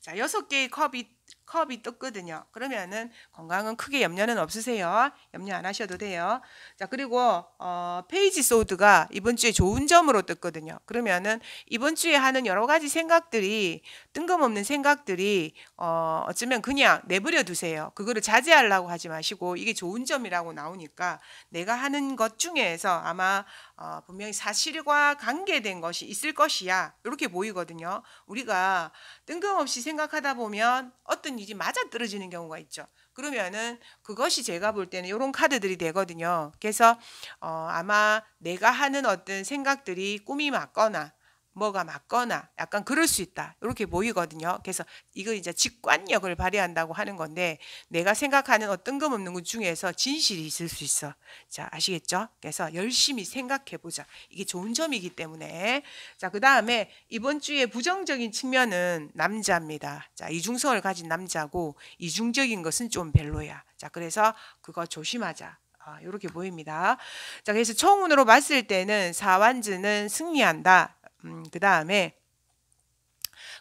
자, 여섯 개의 컵이 컵이 떴거든요. 그러면은 건강은 크게 염려는 없으세요. 염려 안 하셔도 돼요. 자, 그리고 어, 페이지 소드가 이번 주에 좋은 점으로 떴거든요. 그러면은 이번 주에 하는 여러 가지 생각들이 뜬금없는 생각들이 어, 어쩌면 그냥 내버려 두세요. 그거를 자제하려고 하지 마시고 이게 좋은 점이라고 나오니까 내가 하는 것 중에서 아마 어, 분명히 사실과 관계된 것이 있을 것이야 이렇게 보이거든요. 우리가 뜬금없이 생각하다 보면 어떤 일이 맞아떨어지는 경우가 있죠. 그러면은 그것이 제가 볼 때는 이런 카드들이 되거든요. 그래서 어, 아마 내가 하는 어떤 생각들이 꿈이 맞거나 뭐가 맞거나 약간 그럴 수 있다. 이렇게 보이거든요 그래서 이거 이제 직관력을 발휘한다고 하는 건데 내가 생각하는 어떤 금 없는 것 중에서 진실이 있을 수 있어. 자, 아시겠죠? 그래서 열심히 생각해 보자. 이게 좋은 점이기 때문에. 자, 그다음에 이번 주에 부정적인 측면은 남자입니다. 자, 이중성을 가진 남자고 이중적인 것은 좀 별로야. 자, 그래서 그거 조심하자. 아, 이렇게 보입니다. 자, 그래서 청운으로 봤을 때는 사완즈는 승리한다. 음, 그 다음에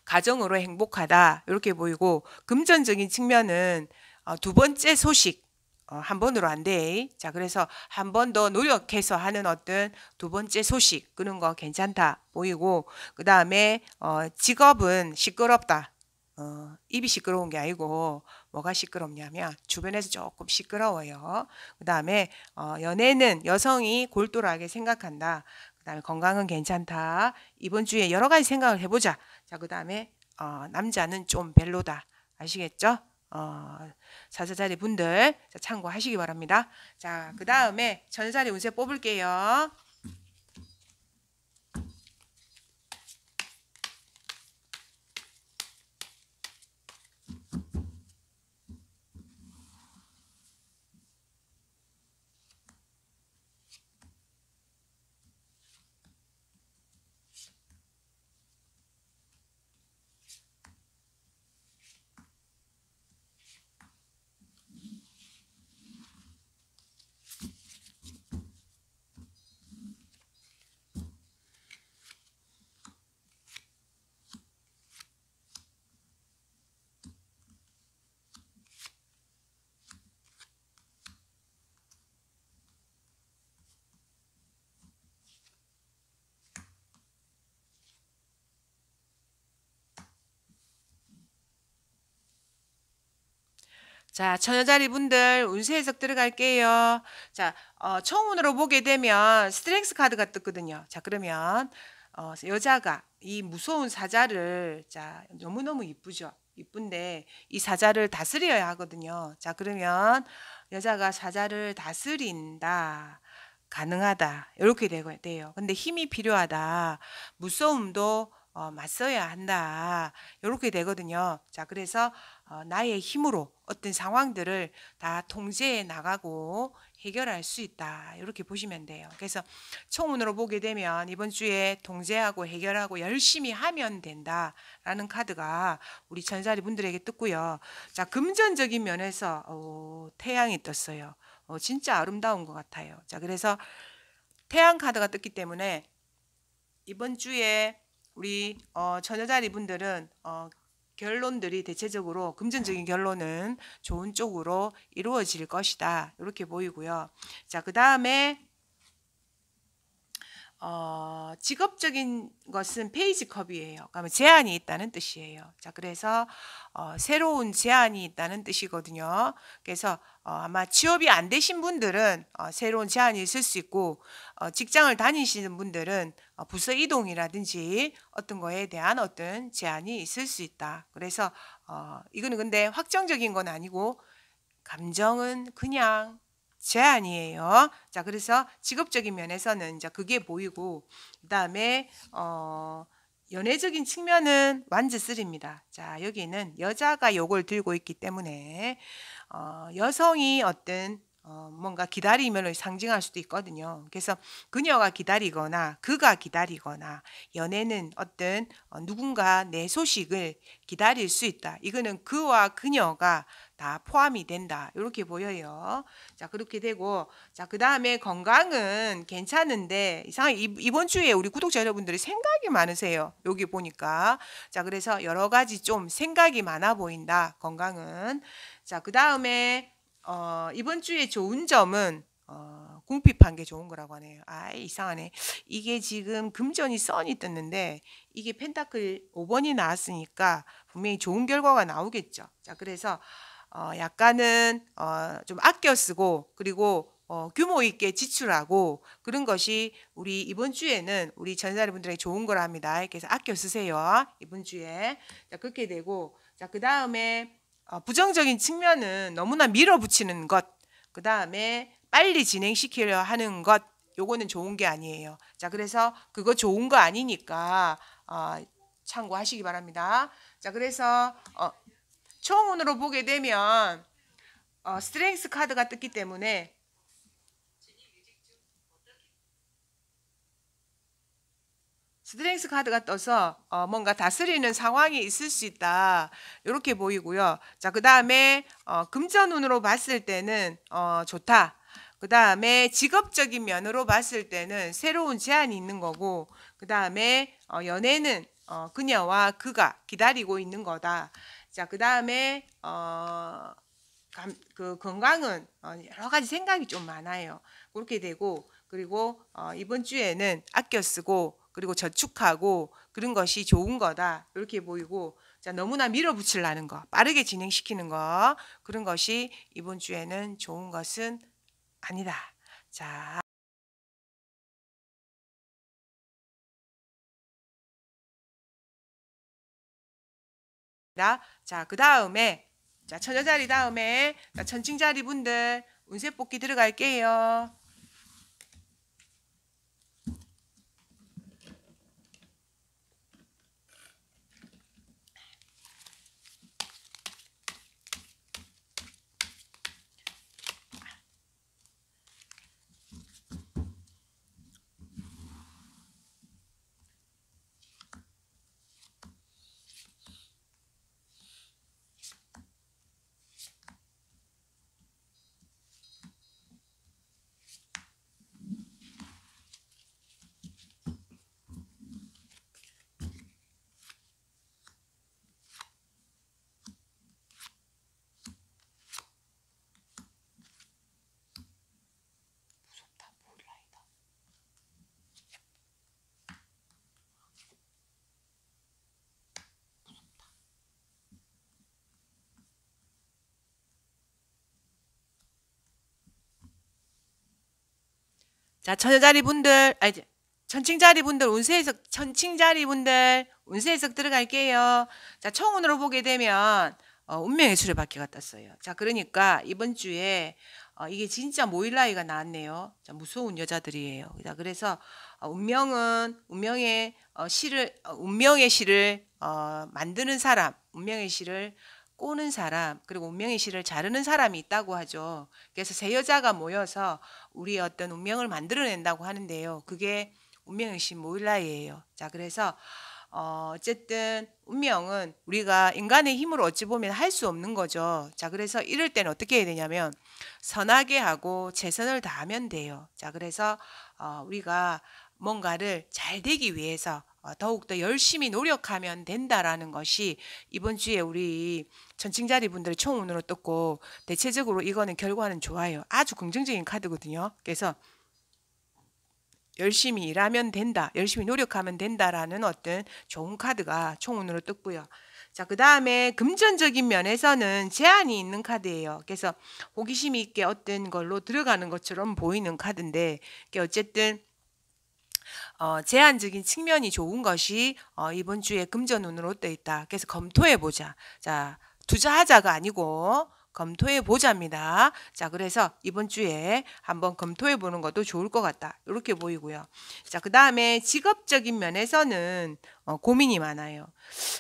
가정으로 행복하다 이렇게 보이고 금전적인 측면은 어, 두 번째 소식 어, 한 번으로 안 돼. 자 그래서 한 번 더 노력해서 하는 어떤 두 번째 소식 그런 거 괜찮다 보이고 그 다음에 어, 직업은 시끄럽다. 어, 입이 시끄러운 게 아니고 뭐가 시끄럽냐면 주변에서 조금 시끄러워요. 그 다음에 어, 연애는 여성이 골똘하게 생각한다. 그 다음에 건강은 괜찮다. 이번 주에 여러 가지 생각을 해보자. 자, 그 다음에 어, 남자는 좀 별로다. 아시겠죠? 어, 사사자리 분들 참고하시기 바랍니다. 자, 그 다음에 전사리 운세 뽑을게요. 자, 처녀자리 분들 운세 해석 들어갈게요. 자, 어, 청운으로 보게 되면 스트렝스 카드가 떴거든요. 자, 그러면 어, 여자가 이 무서운 사자를 자, 너무너무 이쁘죠. 이쁜데 이 사자를 다스려야 하거든요. 자, 그러면 여자가 사자를 다스린다. 가능하다. 이렇게 되고 돼요. 근데 힘이 필요하다. 무서움도 어, 맞서야 한다. 이렇게 되거든요. 자, 그래서 어, 나의 힘으로 어떤 상황들을 다 통제해 나가고 해결할 수 있다. 이렇게 보시면 돼요. 그래서 청운으로 보게 되면 이번 주에 통제하고 해결하고 열심히 하면 된다라는 카드가 우리 전사리 분들에게 떴고요. 자, 금전적인 면에서 오, 어, 태양이 떴어요. 어, 진짜 아름다운 것 같아요. 자, 그래서 태양 카드가 떴기 때문에 이번 주에 우리 어, 처녀자리 분들은 어, 결론들이 대체적으로 금전적인 결론은 좋은 쪽으로 이루어질 것이다. 이렇게 보이고요. 자, 그 다음에 어, 직업적인 것은 페이지 컵이에요. 그러면 그러니까 뭐 제한이 있다는 뜻이에요. 자, 그래서 어, 새로운 제한이 있다는 뜻이거든요. 그래서 어, 아마 취업이 안 되신 분들은 어, 새로운 제한이 있을 수 있고 어, 직장을 다니시는 분들은 어, 부서 이동이라든지 어떤 거에 대한 어떤 제한이 있을 수 있다. 그래서 어, 이거는 근데 확정적인 건 아니고 감정은 그냥 제한이에요. 자, 그래서 직업적인 면에서는 이제 그게 보이고 그다음에 어 연애적인 측면은 완즈쓰리입니다. 자, 여기는 여자가 요걸 들고 있기 때문에 어 여성이 어떤 어, 뭔가 기다림을 상징할 수도 있거든요. 그래서 그녀가 기다리거나 그가 기다리거나 연애는 어떤 어, 누군가 내 소식을 기다릴 수 있다. 이거는 그와 그녀가 다 포함이 된다. 이렇게 보여요. 자, 그렇게 되고 자, 그다음에 건강은 괜찮은데 이상 이번 주에 우리 구독자 여러분들이 생각이 많으세요. 여기 보니까. 자, 그래서 여러 가지 좀 생각이 많아 보인다. 건강은. 자, 그다음에 어, 이번 주에 좋은 점은 어, 궁핍한 게 좋은 거라고 하네요. 아 이상하네. 이게 지금 금전이 썬이 떴는데 이게 펜타클 5번이 나왔으니까 분명히 좋은 결과가 나오겠죠. 자 그래서 어, 약간은 어, 좀 아껴 쓰고 그리고 어, 규모 있게 지출하고 그런 것이 우리 이번 주에는 우리 전사리분들에게 좋은 거합니다 그래서 아껴 쓰세요. 이번 주에 자 그렇게 되고 자그 다음에 어, 부정적인 측면은 너무나 밀어붙이는 것, 그 다음에 빨리 진행시키려 하는 것, 요거는 좋은 게 아니에요. 자, 그래서 그거 좋은 거 아니니까 어, 참고하시기 바랍니다. 자, 그래서 어, 총운으로 보게 되면 어, 스트렝스 카드가 떴기 때문에 스트렝스 카드가 떠서 어, 뭔가 다스리는 상황이 있을 수 있다. 이렇게 보이고요. 자, 그 다음에 어, 금전운으로 봤을 때는 어, 좋다. 그 다음에 직업적인 면으로 봤을 때는 새로운 제안이 있는 거고 그 다음에 어, 연애는 어, 그녀와 그가 기다리고 있는 거다. 자, 그 다음에 어, 그 건강은 어, 여러 가지 생각이 좀 많아요. 그렇게 되고 그리고 어, 이번 주에는 아껴 쓰고 그리고 저축하고 그런 것이 좋은 거다 이렇게 보이고 자 너무나 밀어붙이려는 거 빠르게 진행시키는 거 그런 것이 이번 주에는 좋은 것은 아니다. 자. 자, 그 다음에, 자, 천여자리 다음에, 자, 천칭자리 분들, 운세 뽑기 들어갈게요. 자, 천여자리 분들, 아, 이 천칭자리 분들, 운세 해석, 천칭자리 분들, 운세 해석 들어갈게요. 자, 청운으로 보게 되면, 어, 운명의 수레 바퀴 같았어요. 자, 그러니까 이번 주에, 어, 이게 진짜 모일라이가 나왔네요. 자, 무서운 여자들이에요. 자, 그래서, 어, 운명은, 운명의 어, 시를, 어, 운명의 시를, 어, 만드는 사람, 운명의 시를, 꼬는 사람 그리고 운명의 실을 자르는 사람이 있다고 하죠. 그래서 세 여자가 모여서 우리의 어떤 운명을 만들어낸다고 하는데요. 그게 운명의 실 모일라이예요. 자 그래서 어, 어쨌든 운명은 우리가 인간의 힘으로 어찌 보면 할 수 없는 거죠. 자, 그래서 이럴 때는 어떻게 해야 되냐면 선하게 하고 최선을 다하면 돼요. 자, 그래서 어, 우리가 뭔가를 잘 되기 위해서 어, 더욱더 열심히 노력하면 된다라는 것이 이번 주에 우리 전칭자리 분들 의 총운으로 떴고 대체적으로 이거는 결과는 좋아요. 아주 긍정적인 카드거든요. 그래서 열심히 일하면 된다, 열심히 노력하면 된다라는 어떤 좋은 카드가 총운으로 떴고요. 자, 그 다음에 금전적인 면에서는 제한이 있는 카드예요. 그래서 호기심 있게 어떤 걸로 들어가는 것처럼 보이는 카드인데, 어쨌든 어, 제한적인 측면이 좋은 것이 어, 이번 주에 금전운으로 떠 있다. 그래서 검토해 보자. 자, 투자하자가 아니고 검토해 보자입니다. 자, 그래서 이번 주에 한번 검토해 보는 것도 좋을 것 같다. 이렇게 보이고요. 자, 그 다음에 직업적인 면에서는 어, 고민이 많아요.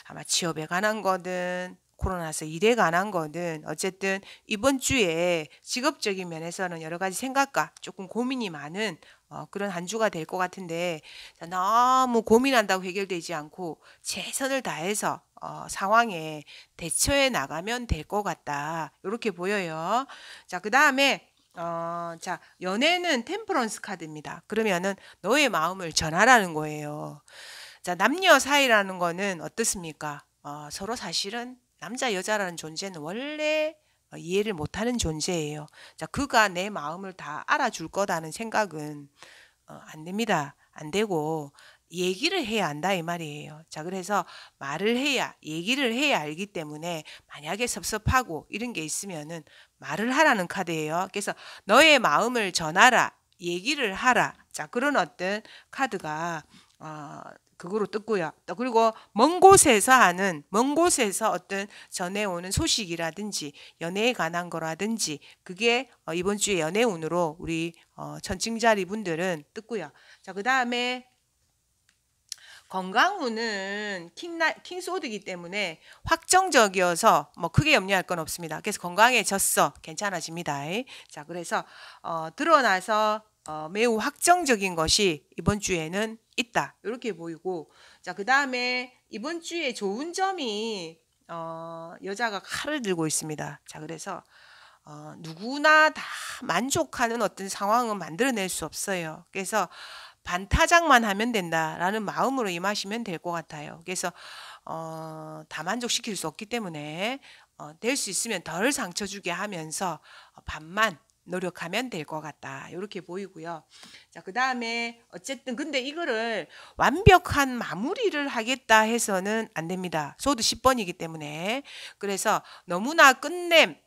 아마 취업에 관한 거든 코로나서 일에 관한 거든 어쨌든 이번 주에 직업적인 면에서는 여러 가지 생각과 조금 고민이 많은 어, 그런 한 주가 될 것 같은데 너무 고민한다고 해결되지 않고 최선을 다해서 어, 상황에 대처해 나가면 될 것 같다. 이렇게 보여요. 자, 그 다음에 어, 자, 연애는 템퍼런스 카드입니다. 그러면은 너의 마음을 전하라는 거예요. 자, 남녀 사이라는 거는 어떻습니까? 어, 서로 사실은 남자 여자라는 존재는 원래 어, 이해를 못하는 존재예요. 자, 그가 내 마음을 다 알아줄 거다는 생각은 어, 안 됩니다. 안 되고 얘기를 해야 한다 이 말이에요. 자, 그래서 말을 해야 얘기를 해야 알기 때문에 만약에 섭섭하고 이런 게 있으면은 말을 하라는 카드예요. 그래서 너의 마음을 전하라, 얘기를 하라. 자, 그런 어떤 카드가 어, 그거로 뜯고요. 또 그리고 먼 곳에서 하는 먼 곳에서 어떤 전해오는 소식이라든지 연애에 관한 거라든지 그게 어, 이번 주에 연애운으로 우리 어, 전칭자리 분들은 뜯고요. 자그 다음에 건강운은 킹나, 킹소드이기 때문에 확정적이어서 뭐 크게 염려할 건 없습니다. 그래서 건강해졌어. 괜찮아집니다. 자, 그래서 어, 드러나서 어, 매우 확정적인 것이 이번 주에는 있다. 이렇게 보이고 자, 그다음에 이번 주에 좋은 점이 어, 여자가 칼을 들고 있습니다. 자, 그래서 어, 누구나 다 만족하는 어떤 상황은 만들어낼 수 없어요. 그래서 반타작만 하면 된다라는 마음으로 임하시면 될 것 같아요. 그래서 어, 다 만족시킬 수 없기 때문에 어, 될 수 있으면 덜 상처 주게 하면서 어, 반만 노력하면 될 것 같다. 이렇게 보이고요. 자, 그 다음에 어쨌든 근데 이거를 완벽한 마무리를 하겠다 해서는 안 됩니다. 소드 10번이기 때문에. 그래서 너무나 끝냄,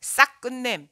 싹 끝냄,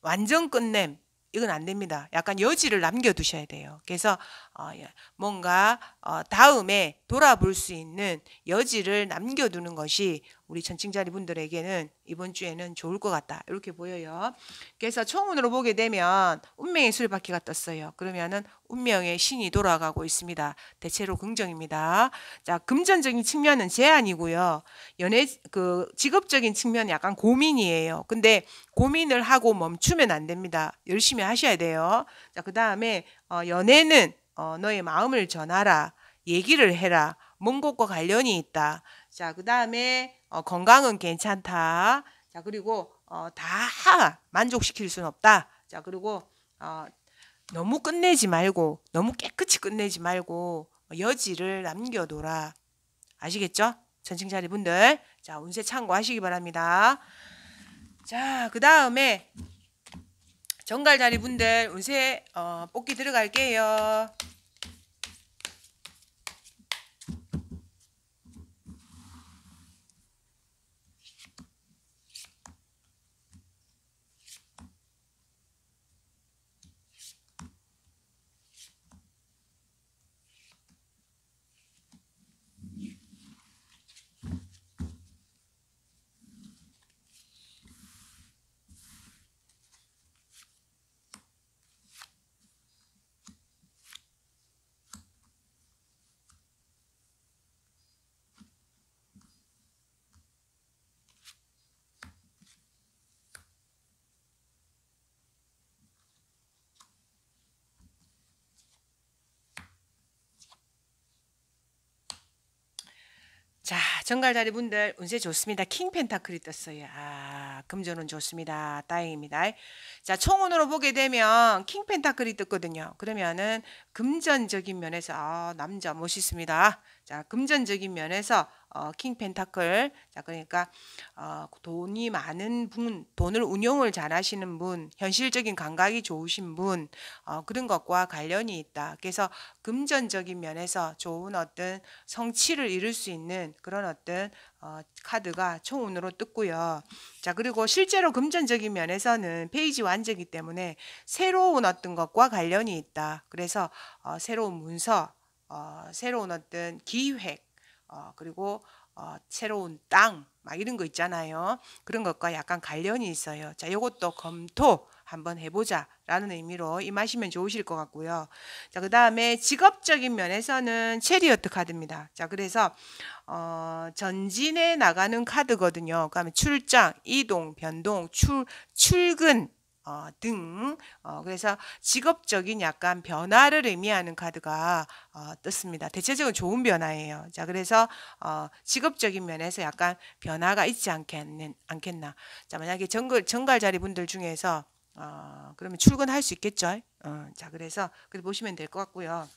완전 끝냄, 이건 안 됩니다. 약간 여지를 남겨두셔야 돼요. 그래서 어, 예, 뭔가 어, 다음에 돌아볼 수 있는 여지를 남겨두는 것이 우리 전칭자리 분들에게는 이번 주에는 좋을 것 같다. 이렇게 보여요. 그래서 총운으로 보게 되면 운명의 술바퀴가 떴어요. 그러면은 운명의 신이 돌아가고 있습니다. 대체로 긍정입니다. 자, 금전적인 측면은 제한이고요. 연애 그 직업적인 측면은 약간 고민이에요. 근데 고민을 하고 멈추면 안 됩니다. 열심히 하셔야 돼요. 자, 그다음에 어 연애는 어 너의 마음을 전하라. 얘기를 해라. 먼 곳과 관련이 있다. 자, 그 다음에 어, 건강은 괜찮다. 자, 그리고 어, 다 만족시킬 수는 없다. 자, 그리고 어, 너무 끝내지 말고 너무 깨끗이 끝내지 말고 어, 여지를 남겨둬라. 아시겠죠? 전칭자리 분들. 자, 운세 참고하시기 바랍니다. 자, 그 다음에 정갈자리 분들 운세 어, 뽑기 들어갈게요. 정갈다리 분들 운세 좋습니다. 킹 펜타클이 떴어요. 아, 금전은 좋습니다. 다행입니다. 자, 총운으로 보게 되면 킹 펜타클이 떴거든요. 그러면은 금전적인 면에서 아, 남자 멋있습니다. 자, 금전적인 면에서 어, 킹 펜타클 자 그러니까 어, 돈이 많은 분 돈을 운용을 잘하시는 분 현실적인 감각이 좋으신 분 어, 그런 것과 관련이 있다 그래서 금전적인 면에서 좋은 어떤 성취를 이룰 수 있는 그런 어떤 어, 카드가 총운으로 뜯고요. 자 그리고 실제로 금전적인 면에서는 페이지 완제이기 때문에 새로운 어떤 것과 관련이 있다. 그래서 어, 새로운 문서, 어, 새로운 어떤 기획 어, 그리고 어, 새로운 땅, 막 이런 거 있잖아요. 그런 것과 약간 관련이 있어요. 자, 이것도 검토 한번 해보자라는 의미로 임하시면 좋으실 것 같고요. 자, 그 다음에 직업적인 면에서는 체리어트 카드입니다. 자, 그래서 어, 전진에 나가는 카드거든요. 그 다음에 출장, 이동, 변동, 출, 출근 어, 등 어, 그래서 직업적인 약간 변화를 의미하는 카드가 어, 떴습니다. 대체적으로 좋은 변화예요. 자 그래서 어, 직업적인 면에서 약간 변화가 있지 않겠는, 않겠나. 자 만약에 정글 정갈자리 분들 중에서 어, 그러면 출근할 수 있겠죠. 어, 자 그래서 그래 보시면 될 것 같고요.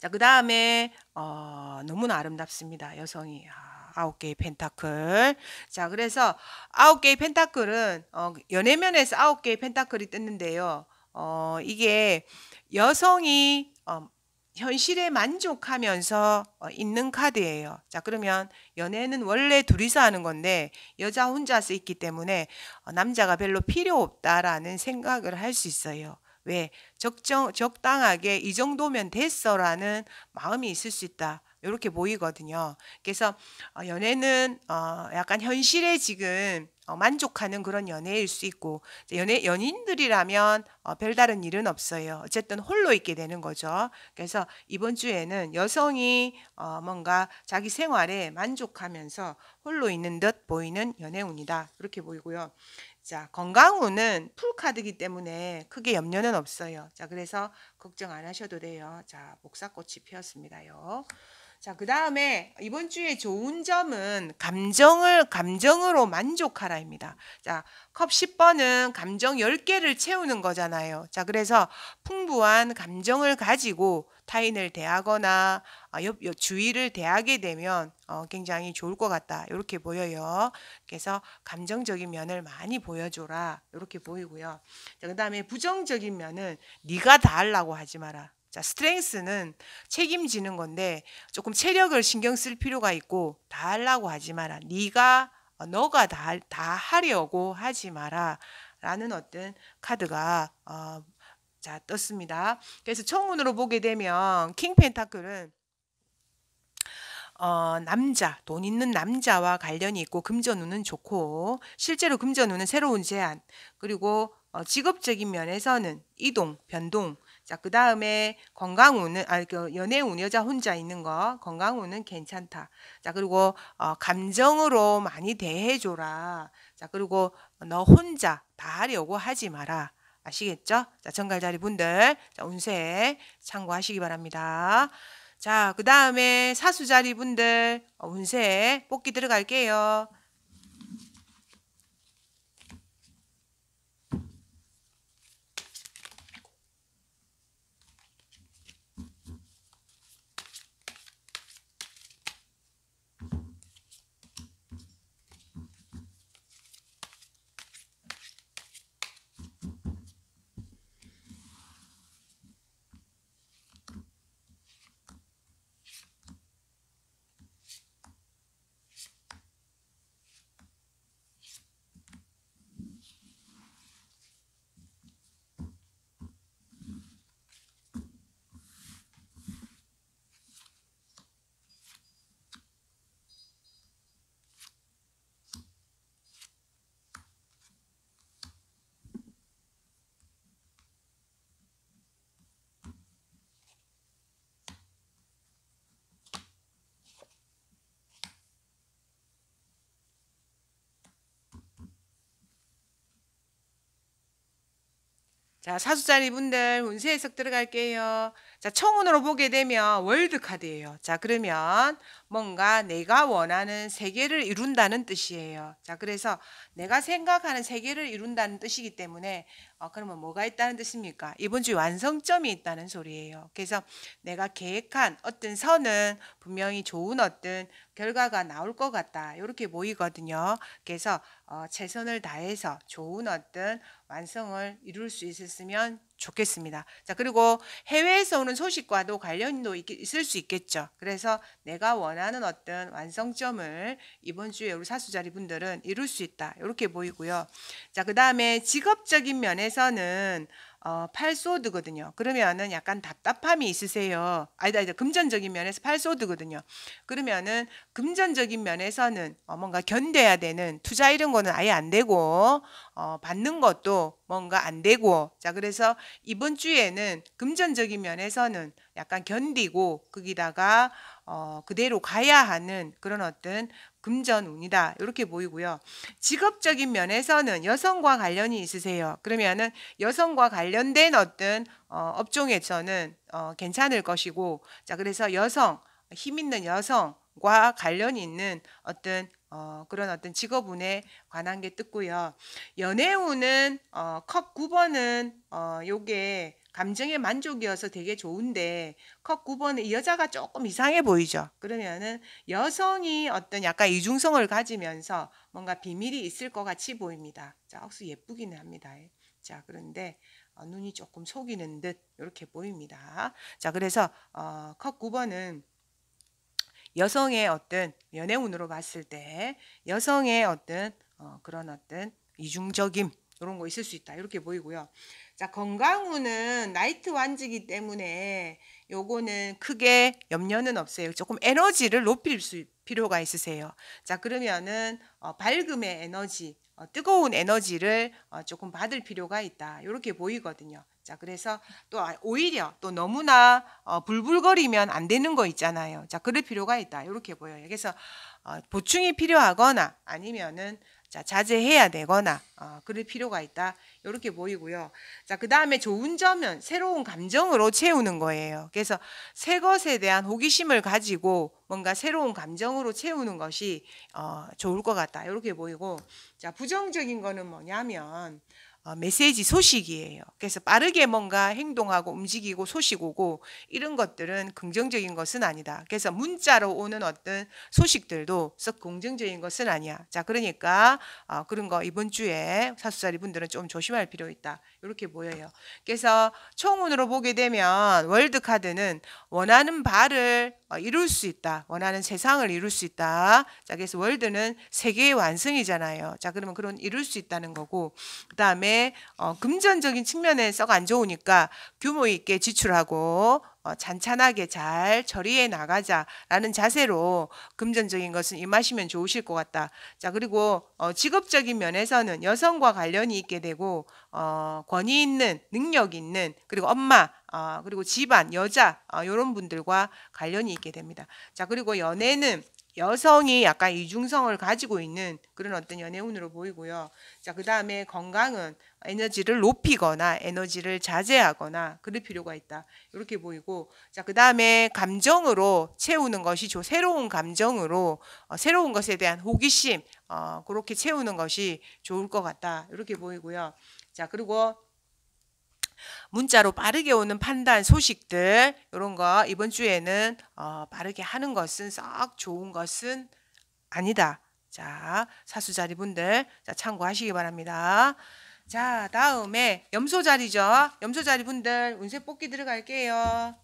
자그 다음에 어, 너무나 아름답습니다. 여성이. 아, 아홉 개의 펜타클. 자, 그래서 아홉 개의 펜타클은 어, 연해면에서 아홉 개의 펜타클이 뜯는데요. 어, 이게 여성이 어, 현실에 만족하면서 어, 있는 카드예요. 자, 그러면 연애는 원래 둘이서 하는 건데 여자 혼자서 있기 때문에 어, 남자가 별로 필요 없다라는 생각을 할 수 있어요. 왜? 적정 적당하게 이 정도면 됐어라는 마음이 있을 수 있다. 이렇게 보이거든요 그래서 어, 연애는 어, 약간 현실에 지금 어, 만족하는 그런 연애일 수 있고 연애 연인들이라면 별다른 일은 없어요. 어쨌든 홀로 있게 되는 거죠. 그래서 이번 주에는 여성이 뭔가 자기 생활에 만족하면서 홀로 있는 듯 보이는 연애운이다. 이렇게 보이고요. 자, 건강운은 풀카드기 때문에 크게 염려는 없어요. 자, 그래서 걱정 안 하셔도 돼요. 자, 목사꽃이 피었습니다요. 자, 그 다음에 이번 주에 좋은 점은 감정을 감정으로 만족하라입니다. 자, 컵 10번은 감정 10개를 채우는 거잖아요. 자, 그래서 풍부한 감정을 가지고 타인을 대하거나 아, 옆, 옆, 주위를 대하게 되면 어, 굉장히 좋을 것 같다. 이렇게 보여요. 그래서 감정적인 면을 많이 보여줘라. 이렇게 보이고요. 그 다음에 부정적인 면은 네가 다 하려고 하지 마라. 자, 스트렝스는 책임지는 건데 조금 체력을 신경 쓸 필요가 있고 다 하려고 하지 마라. 네가 어, 너가 다, 다 하려고 하지 마라. 라는 어떤 카드가 어, 자 떴습니다. 그래서 청운으로 보게 되면 킹 펜타클은 어, 남자, 돈 있는 남자와 관련이 있고 금전운은 좋고 실제로 금전운은 새로운 제안 그리고 어, 직업적인 면에서는 이동, 변동, 자, 그 다음에 건강운은, 아, 그 연애운 여자 혼자 있는 거, 건강운은 괜찮다. 자, 그리고, 어, 감정으로 많이 대해줘라. 자, 그리고 너 혼자 다 하려고 하지 마라. 아시겠죠? 자, 정갈자리 분들, 자, 운세 참고하시기 바랍니다. 자, 그 다음에 사수자리 분들, 어, 운세 뽑기 들어갈게요. 자, 사수자리 분들 운세 해석 들어갈게요. 자, 청혼으로 보게 되면 월드카드예요. 자, 그러면 뭔가 내가 원하는 세계를 이룬다는 뜻이에요. 자, 그래서 내가 생각하는 세계를 이룬다는 뜻이기 때문에 어, 그러면 뭐가 있다는 뜻입니까? 이번 주에 완성점이 있다는 소리예요. 그래서 내가 계획한 어떤 선은 분명히 좋은 어떤 결과가 나올 것 같다. 이렇게 보이거든요. 그래서 어, 최선을 다해서 좋은 어떤 완성을 이룰 수 있었으면 좋겠습니다. 자, 그리고 해외에서 오는 소식과도 관련도 있, 있을 수 있겠죠. 그래서 내가 원하는 어떤 완성점을 이번 주에 우리 사수자리 분들은 이룰 수 있다. 이렇게 보이고요. 자, 그 다음에 직업적인 면에서는 어, 팔소드거든요. 그러면은 약간 답답함이 있으세요. 아니다, 아니다. 금전적인 면에서 팔소드거든요. 그러면은 금전적인 면에서는 어, 뭔가 견뎌야 되는 투자 이런 거는 아예 안 되고 어, 받는 것도 뭔가 안 되고 자 그래서 이번 주에는 금전적인 면에서는 약간 견디고 거기다가 어, 그대로 가야 하는 그런 어떤 금전운이다. 이렇게 보이고요. 직업적인 면에서는 여성과 관련이 있으세요. 그러면은 여성과 관련된 어떤 어, 업종에서는 어, 괜찮을 것이고, 자, 그래서 여성, 힘 있는 여성과 관련이 있는 어떤 어, 그런 어떤 직업운에 관한 게 뜨고요. 연애운은 어, 컵 9번은 어, 요게 감정의 만족이어서 되게 좋은데 컵9번에 여자가 조금 이상해 보이죠. 그러면은 여성이 어떤 약간 이중성을 가지면서 뭔가 비밀이 있을 것 같이 보입니다. 자, 억수 예쁘기는 합니다. 자, 그런데 어, 눈이 조금 속이는 듯 이렇게 보입니다. 자, 그래서 어, 컵 9번은 여성의 어떤 연애운으로 봤을 때 여성의 어떤 어, 그런 어떤 이중적임 이런 거 있을 수 있다 이렇게 보이고요. 자, 건강우는 나이트 완지기 때문에 요거는 크게 염려는 없어요. 조금 에너지를 높일 수 필요가 있으세요. 자, 그러면은 어, 밝음의 에너지, 어, 뜨거운 에너지를 어, 조금 받을 필요가 있다. 이렇게 보이거든요. 자, 그래서 또 아, 오히려 또 너무나 어, 불불거리면 안 되는 거 있잖아요. 자, 그럴 필요가 있다. 이렇게 보여요. 그래서 어, 보충이 필요하거나 아니면은 자, 자제해야 되거나 어, 그럴 필요가 있다. 이렇게 보이고요. 자, 그 다음에 좋은 점은 새로운 감정으로 채우는 거예요. 그래서 새 것에 대한 호기심을 가지고 뭔가 새로운 감정으로 채우는 것이 어, 좋을 것 같다. 이렇게 보이고, 자, 부정적인 거는 뭐냐면, 어, 메시지 소식이에요. 그래서 빠르게 뭔가 행동하고 움직이고 소식 오고 이런 것들은 긍정적인 것은 아니다. 그래서 문자로 오는 어떤 소식들도 썩 긍정적인 것은 아니야. 자, 그러니까 어, 그런 거 이번 주에 사수자리 분들은 좀 조심할 필요 있다. 이렇게 보여요 그래서 총운으로 보게 되면 월드 카드는 원하는 바를 어, 이룰 수 있다. 원하는 세상을 이룰 수 있다. 자, 그래서 월드는 세계의 완성이잖아요. 자, 그러면 그런 이룰 수 있다는 거고, 그 다음에 어, 금전적인 측면에 썩안 좋으니까 규모 있게 지출하고 어, 잔잔하게 잘 처리해 나가자라는 자세로 금전적인 것은 임하시면 좋으실 것 같다. 자 그리고 어, 직업적인 면에서는 여성과 관련이 있게 되고 어, 권위 있는 능력 있는 그리고 엄마 어, 그리고 집안 여자 어, 이런 분들과 관련이 있게 됩니다. 자 그리고 연애는 여성이 약간 이중성을 가지고 있는 그런 어떤 연애운으로 보이고요. 자, 그 다음에 건강은 에너지를 높이거나 에너지를 자제하거나 그럴 필요가 있다. 이렇게 보이고, 자, 그 다음에 감정으로 채우는 것이 죠. 새로운 감정으로 어, 새로운 것에 대한 호기심, 어, 그렇게 채우는 것이 좋을 것 같다. 이렇게 보이고요. 자, 그리고 문자로 빠르게 오는 판단 소식들 이런 거 이번 주에는 어, 빠르게 하는 것은 썩 좋은 것은 아니다. 자 사수자리 분들 자 참고하시기 바랍니다. 자 다음에 염소자리죠. 염소자리 분들 운세 뽑기 들어갈게요.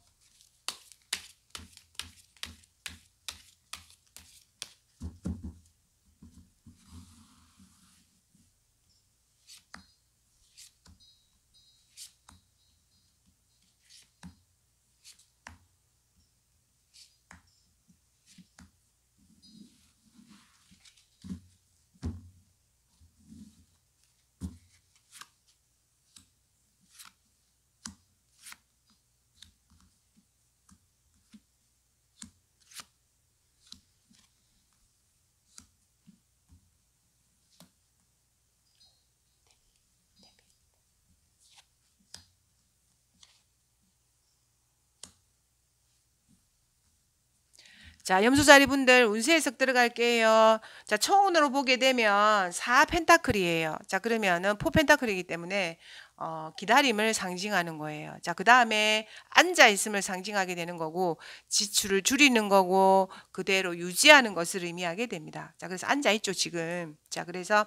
자, 염소자리 분들 운세 해석 들어갈게요. 자, 청운으로 보게 되면 4 펜타클이에요. 자, 그러면은 4 펜타클이기 때문에 어, 기다림을 상징하는 거예요. 자, 그 다음에 앉아있음을 상징하게 되는 거고, 지출을 줄이는 거고, 그대로 유지하는 것을 의미하게 됩니다. 자, 그래서 앉아있죠, 지금. 자, 그래서,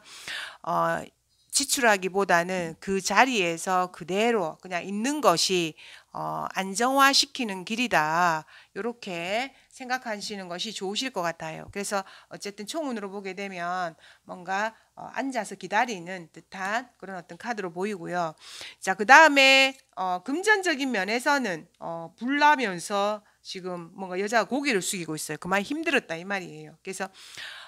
어, 지출하기보다는 그 자리에서 그대로 그냥 있는 것이 어, 안정화시키는 길이다. 이렇게 생각하시는 것이 좋으실 것 같아요. 그래서 어쨌든 총운으로 보게 되면 뭔가 어, 앉아서 기다리는 듯한 그런 어떤 카드로 보이고요. 자, 그 다음에 어, 금전적인 면에서는 어, 불나면서 지금 뭔가 여자가 고개를 숙이고 있어요. 그만 힘들었다 이 말이에요. 그래서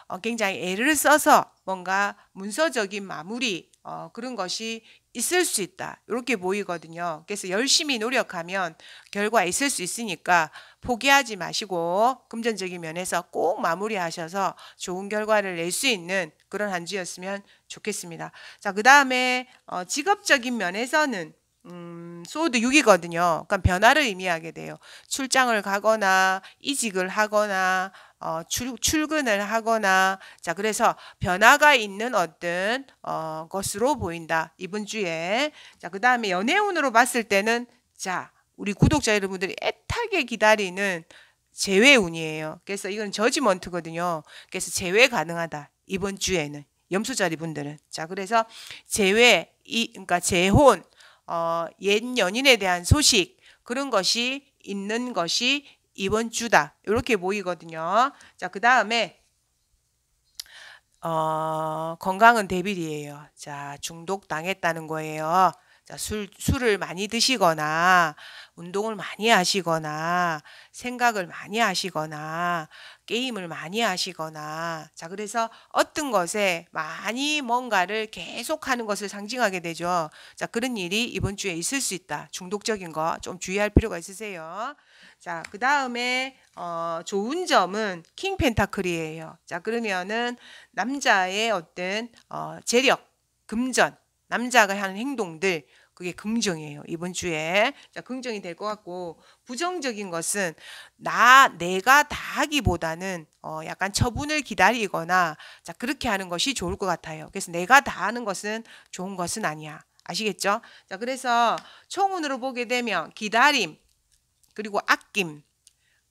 어, 굉장히 애를 써서 뭔가 문서적인 마무리 어, 그런 것이 있을 수 있다. 이렇게 보이거든요. 그래서 열심히 노력하면 결과 있을 수 있으니까 포기하지 마시고 금전적인 면에서 꼭 마무리하셔서 좋은 결과를 낼 수 있는 그런 한 주였으면 좋겠습니다. 자, 그 다음에 어, 직업적인 면에서는 음, 소드 6이거든요. 그러니까 변화를 의미하게 돼요. 출장을 가거나 이직을 하거나 어, 출, 출근을 하거나 자 그래서 변화가 있는 어떤 어, 것으로 보인다 이번 주에 자그 다음에 연애운으로 봤을 때는 자 우리 구독자 여러분들이 애타게 기다리는 재회운이에요. 그래서 이건 저지먼트거든요. 그래서 재회 가능하다 이번 주에는 염소자리 분들은 자 그래서 재회 이 그러니까 재혼 어, 옛 연인에 대한 소식 그런 것이 있는 것이 이번 주다. 이렇게 보이거든요 자, 그 다음에 어, 건강은 대비리에요 자, 중독 당했다는 거예요. 자, 술, 술을 많이 드시거나, 운동을 많이 하시거나, 생각을 많이 하시거나, 게임을 많이 하시거나, 자, 그래서 어떤 것에 많이 뭔가를 계속 하는 것을 상징하게 되죠. 자, 그런 일이 이번 주에 있을 수 있다. 중독적인 거 좀 주의할 필요가 있으세요. 자, 그 다음에 어, 좋은 점은 킹 펜타클이에요. 자, 그러면은 남자의 어떤 어, 재력, 금전, 남자가 하는 행동들 그게 긍정이에요. 이번 주에 자, 긍정이 될 것 같고 부정적인 것은 나 내가 다 하기보다는 어, 약간 처분을 기다리거나 자 그렇게 하는 것이 좋을 것 같아요. 그래서 내가 다 하는 것은 좋은 것은 아니야. 아시겠죠? 자 그래서 총운으로 보게 되면 기다림, 그리고 아낌,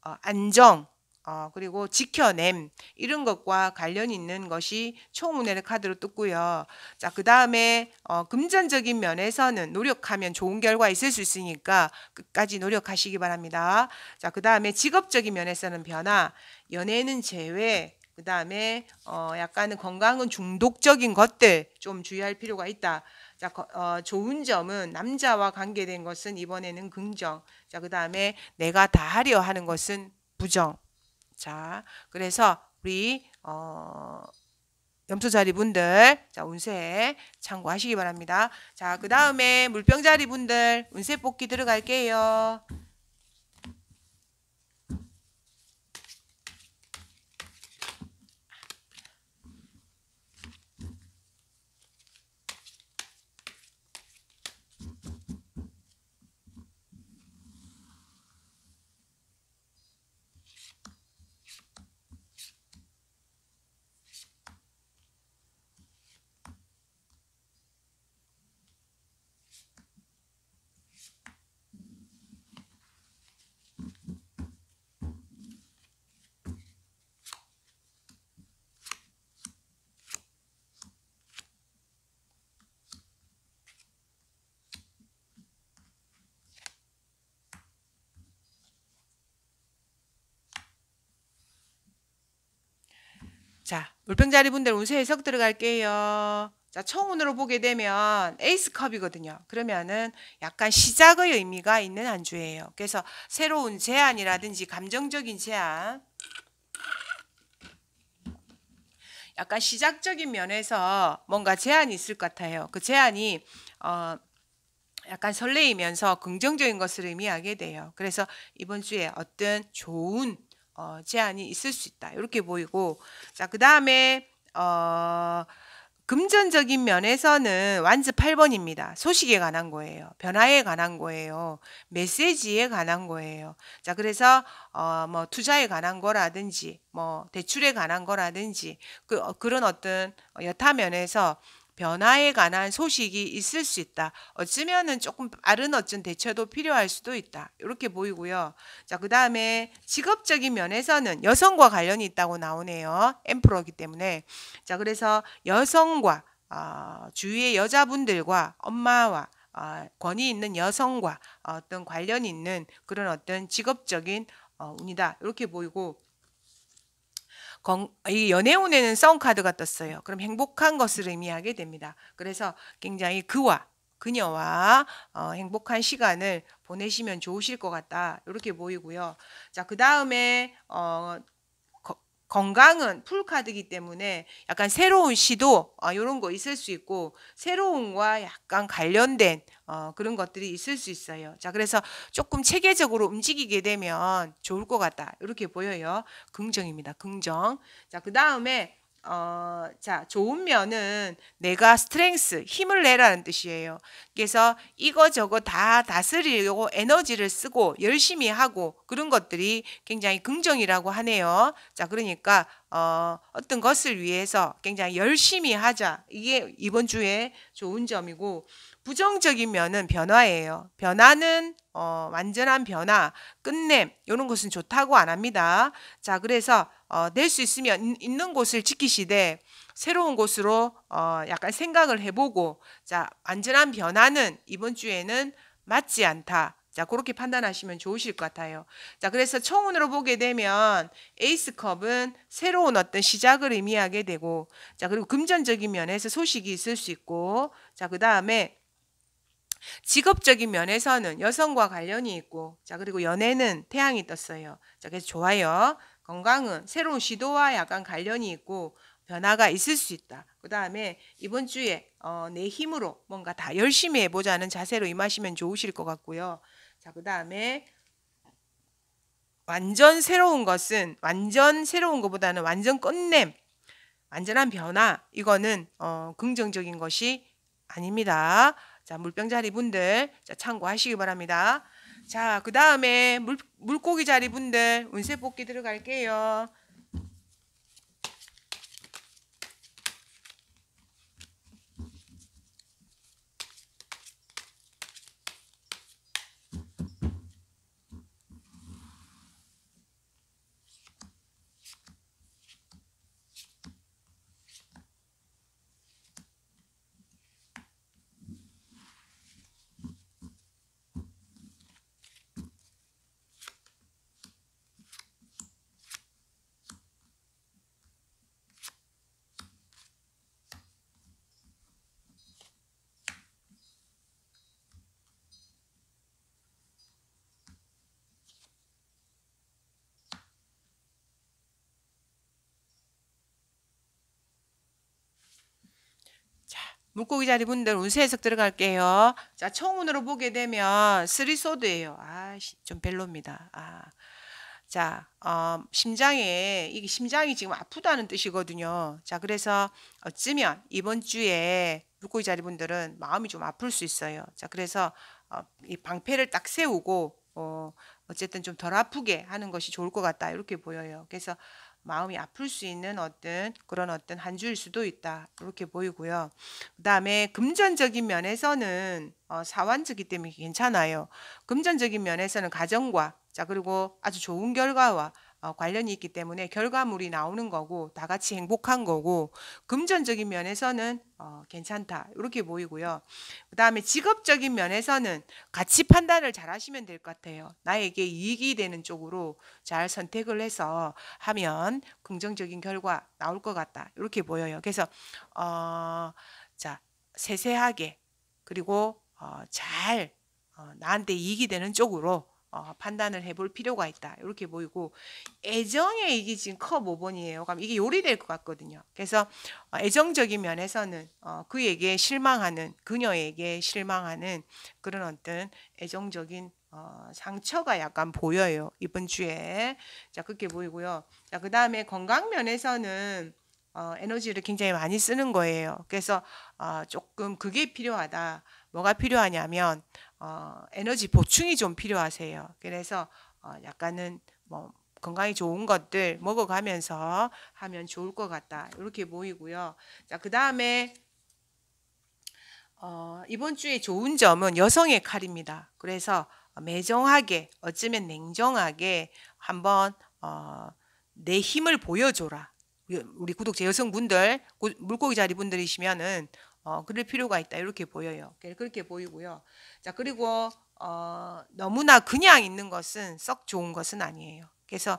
어, 안정, 어, 그리고 지켜냄 이런 것과 관련 있는 것이 총운의 카드로 떴고요. 자, 그 다음에 어, 금전적인 면에서는 노력하면 좋은 결과 있을 수 있으니까 끝까지 노력하시기 바랍니다. 자, 그 다음에 직업적인 면에서는 변화, 연애는 제외, 그 다음에 어, 약간은 건강은 중독적인 것들 좀 주의할 필요가 있다. 자, 어, 좋은 점은 남자와 관계된 것은 이번에는 긍정, 자, 그 다음에 내가 다 하려 하는 것은 부정. 자, 그래서 우리 어, 염소자리 분들 자 운세 참고하시기 바랍니다. 자그 다음에 물병자리 분들 운세 뽑기 들어갈게요. 자, 물병자리 분들 운세 해석 들어갈게요. 자, 청운으로 보게 되면 에이스컵이거든요. 그러면은 약간 시작의 의미가 있는 한 주예요. 그래서 새로운 제안이라든지 감정적인 제안 약간 시작적인 면에서 뭔가 제안이 있을 것 같아요. 그 제안이 어 약간 설레이면서 긍정적인 것을 의미하게 돼요. 그래서 이번 주에 어떤 좋은 어, 제한이 있을 수 있다. 이렇게 보이고 자, 그다음에 어 금전적인 면에서는 완즈 8번입니다. 소식에 관한 거예요. 변화에 관한 거예요. 메시지에 관한 거예요. 자, 그래서 어 뭐 투자에 관한 거라든지 뭐 대출에 관한 거라든지 그 어, 그런 어떤 여타 면에서 변화에 관한 소식이 있을 수 있다. 어쩌면은 조금 빠른 어쩐 대처도 필요할 수도 있다. 이렇게 보이고요. 자, 그 다음에 직업적인 면에서는 여성과 관련이 있다고 나오네요. 엠프로기 때문에. 자, 그래서 여성과, 어, 주위의 여자분들과 엄마와 어, 권위 있는 여성과 어떤 관련 있는 그런 어떤 직업적인 어, 운이다. 이렇게 보이고, 이 연애운에는 썬카드가 떴어요. 그럼 행복한 것을 의미하게 됩니다. 그래서 굉장히 그와 그녀와 어, 행복한 시간을 보내시면 좋으실 것 같다. 이렇게 보이고요. 자, 그 다음에 어, 건강은 풀카드기 이 때문에 약간 새로운 시도 어, 이런 거 있을 수 있고 새로운과 약간 관련된 어, 그런 것들이 있을 수 있어요. 자 그래서 조금 체계적으로 움직이게 되면 좋을 것 같다 이렇게 보여요. 긍정입니다. 긍정. 자그 다음에 어, 자, 좋은 면은 내가 스트렝스, 힘을 내라는 뜻이에요. 그래서 이거 저거 다 다스리려고 에너지를 쓰고 열심히 하고 그런 것들이 굉장히 긍정이라고 하네요. 자, 그러니까 어, 어떤 것을 위해서 굉장히 열심히 하자. 이게 이번 주에 좋은 점이고 부정적인 면은 변화예요. 변화는 어, 완전한 변화, 끝냄 이런 것은 좋다고 안 합니다. 자 그래서 어, 낼수 있으면 있는 곳을 지키시되 새로운 곳으로 어, 약간 생각을 해보고 자 완전한 변화는 이번 주에는 맞지 않다. 자 그렇게 판단하시면 좋으실 것 같아요. 자 그래서 청운으로 보게 되면 에이스컵은 새로운 어떤 시작을 의미하게 되고 자 그리고 금전적인 면에서 소식이 있을 수 있고 자그 다음에 직업적인 면에서는 여성과 관련이 있고, 자, 그리고 연애는 태양이 떴어요. 자, 그래서 좋아요. 건강은 새로운 시도와 약간 관련이 있고, 변화가 있을 수 있다. 그 다음에 이번 주에 어, 내 힘으로 뭔가 다 열심히 해보자는 자세로 임하시면 좋으실 것 같고요. 자, 그 다음에 완전 새로운 것은 완전 새로운 것보다는 완전 끝냄, 완전한 변화, 이거는 어, 긍정적인 것이 아닙니다. 자, 물병 자리 분들 자, 참고하시기 바랍니다. 자, 그 다음에 물고기 자리 분들 운세 뽑기 들어갈게요. 물고기 자리 분들 운세 해석 들어갈게요. 자, 청운으로 보게 되면 쓰리소드예요. 아, 좀 별로입니다. 아. 자, 어, 심장에 이게 심장이 지금 아프다는 뜻이거든요. 자, 그래서 어쩌면 이번 주에 물고기 자리 분들은 마음이 좀 아플 수 있어요. 자, 그래서 어, 이 방패를 딱 세우고 어, 어쨌든 좀 덜 아프게 하는 것이 좋을 것 같다. 이렇게 보여요. 그래서 마음이 아플 수 있는 어떤 그런 어떤 한 주일 수도 있다 이렇게 보이고요. 그다음에 금전적인 면에서는 어, 사완이기 때문에 괜찮아요. 금전적인 면에서는 가정과 자 그리고 아주 좋은 결과와 어, 관련이 있기 때문에 결과물이 나오는 거고 다 같이 행복한 거고 금전적인 면에서는 어, 괜찮다 이렇게 보이고요. 그 다음에 직업적인 면에서는 가치 판단을 잘 하시면 될 것 같아요. 나에게 이익이 되는 쪽으로 잘 선택을 해서 하면 긍정적인 결과 나올 것 같다 이렇게 보여요. 그래서 어, 자 세세하게 그리고 어, 잘 어, 나한테 이익이 되는 쪽으로 어, 판단을 해볼 필요가 있다. 이렇게 보이고 애정의 이게 지금 커 5번이에요. 그럼 이게 요리될 것 같거든요. 그래서 어, 애정적인 면에서는 어, 그에게 실망하는 그녀에게 실망하는 그런 어떤 애정적인 어, 상처가 약간 보여요. 이번 주에 자 그렇게 보이고요. 자그 다음에 건강 면에서는 어, 에너지를 굉장히 많이 쓰는 거예요. 그래서 어, 조금 그게 필요하다. 뭐가 필요하냐면 어, 에너지 보충이 좀 필요하세요. 그래서 어, 약간은 뭐 건강에 좋은 것들 먹어가면서 하면 좋을 것 같다. 이렇게 보이고요. 자, 그 다음에 어, 이번 주에 좋은 점은 여성의 칼입니다. 그래서 매정하게 어쩌면 냉정하게 한번 어, 내 힘을 보여줘라. 우리 구독자 여성분들 물고기 자리 분들이시면은 어, 그럴 필요가 있다 이렇게 보여요. 그렇게 보이고요. 자 그리고 어, 너무나 그냥 있는 것은 썩 좋은 것은 아니에요. 그래서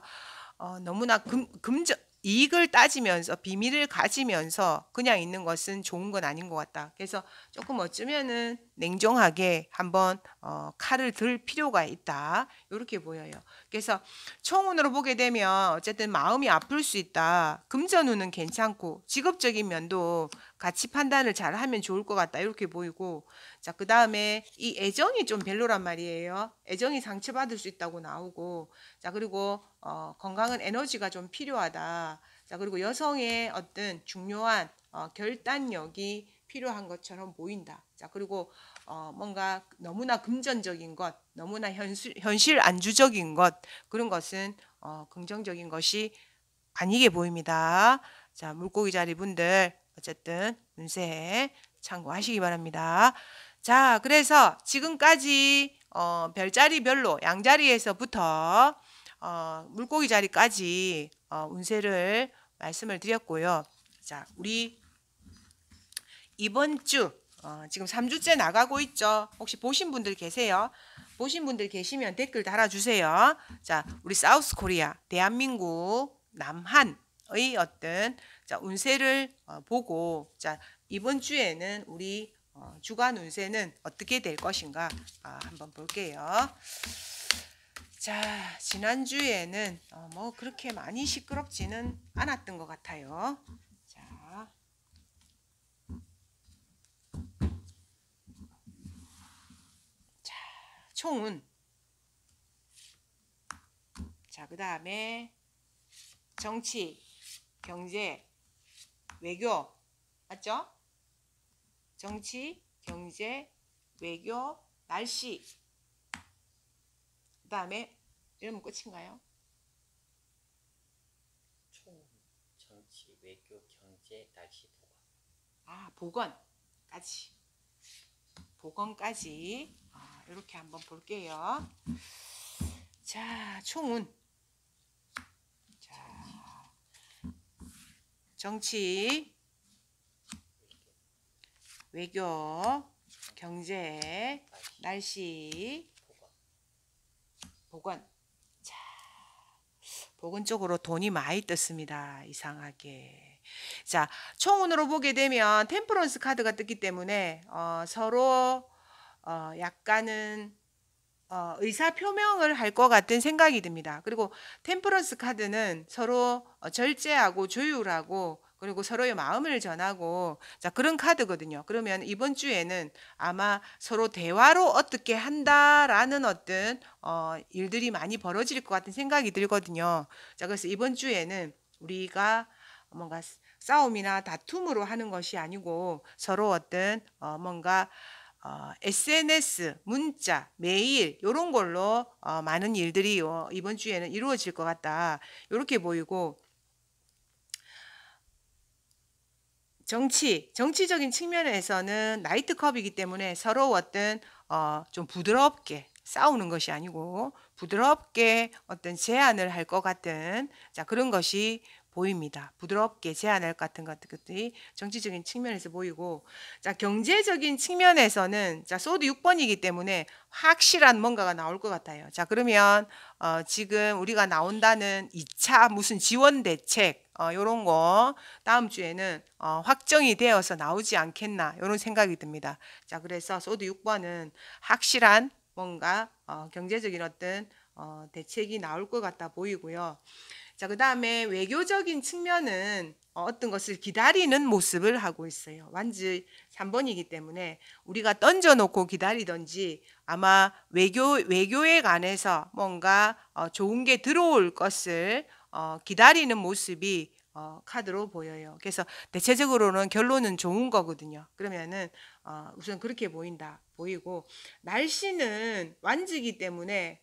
어, 너무나 금, 금전 이익을 따지면서 비밀을 가지면서 그냥 있는 것은 좋은 건 아닌 것 같다. 그래서 조금 어쩌면은 냉정하게 한번 어, 칼을 들 필요가 있다. 이렇게 보여요. 그래서 청운으로 보게 되면 어쨌든 마음이 아플 수 있다. 금전운은 괜찮고 직업적인 면도 같이 판단을 잘 하면 좋을 것 같다. 이렇게 보이고 자, 그 다음에 이 애정이 좀 별로란 말이에요. 애정이 상처받을 수 있다고 나오고, 자, 그리고 어, 건강은 에너지가 좀 필요하다. 자, 그리고 여성의 어떤 중요한 어, 결단력이 필요한 것처럼 보인다. 자, 그리고 어, 뭔가 너무나 금전적인 것, 너무나 현실, 현실 안주적인 것, 그런 것은 어, 긍정적인 것이 아니게 보입니다. 자, 물고기 자리분들, 어쨌든 문세 에 참고하시기 바랍니다. 자, 그래서 지금까지 어, 별자리별로 양자리에서부터 어, 물고기 자리까지 어, 운세를 말씀을 드렸고요. 자, 우리 이번 주 어, 지금 3주째 나가고 있죠. 혹시 보신 분들 계세요? 보신 분들 계시면 댓글 달아주세요. 자, 우리 사우스 코리아, 대한민국, 남한의 어떤 자, 운세를 어, 보고 자, 이번 주에는 우리 어, 주간 운세는 어떻게 될 것인가 아, 한번 볼게요. 자, 지난주에는 어, 뭐 그렇게 많이 시끄럽지는 않았던 것 같아요. 자. 자, 총은. 자, 그 다음에 정치, 경제, 외교. 맞죠? 정치, 경제, 외교, 날씨. 그 다음에 이러면 끝인가요? 총, 정치, 외교, 경제, 날씨, 보건. 아, 보건까지. 보건까지. 아, 이렇게 한번 볼게요. 자, 총은. 정치. 외교, 경제, 날씨, 보건. 자, 보건 쪽으로 돈이 많이 떴습니다. 이상하게. 자, 총운으로 보게 되면 템퍼런스 카드가 떴기 때문에 어, 서로 어, 약간은 어, 의사 표명을 할 것 같은 생각이 듭니다. 그리고 템퍼런스 카드는 서로 어, 절제하고 조율하고 그리고 서로의 마음을 전하고 자 그런 카드거든요. 그러면 이번 주에는 아마 서로 대화로 어떻게 한다라는 어떤 어, 일들이 많이 벌어질 것 같은 생각이 들거든요. 자 그래서 이번 주에는 우리가 뭔가 싸움이나 다툼으로 하는 것이 아니고 서로 어떤 어, 뭔가 어, SNS, 문자, 메일 이런 걸로 어, 많은 일들이 어, 이번 주에는 이루어질 것 같다. 이렇게 보이고 정치, 정치적인 측면에서는 나이트컵이기 때문에 서로 어떤 어, 좀 부드럽게 싸우는 것이 아니고 부드럽게 어떤 제안을 할 것 같은 자 그런 것이 보입니다. 부드럽게 제안할 것 같은 것들이 정치적인 측면에서 보이고 자 경제적인 측면에서는 자 소드 6번이기 때문에 확실한 뭔가가 나올 것 같아요. 자 그러면 어, 지금 우리가 나온다는 2차 무슨 지원 대책 어, 요런 거 다음 주에는 어, 확정이 되어서 나오지 않겠나 요런 생각이 듭니다. 자 그래서 소드 6번은 확실한 뭔가 어, 경제적인 어떤 어, 대책이 나올 것 같다 보이고요. 자, 그 다음에 외교적인 측면은 어떤 것을 기다리는 모습을 하고 있어요. 완지 3번이기 때문에 우리가 던져놓고 기다리던지 아마 외교, 외교에관해서 뭔가 어, 좋은 게 들어올 것을 어, 기다리는 모습이 어, 카드로 보여요. 그래서 대체적으로는 결론은 좋은 거거든요. 그러면은 어, 우선 그렇게 보인다 보이고 날씨는 완지기 때문에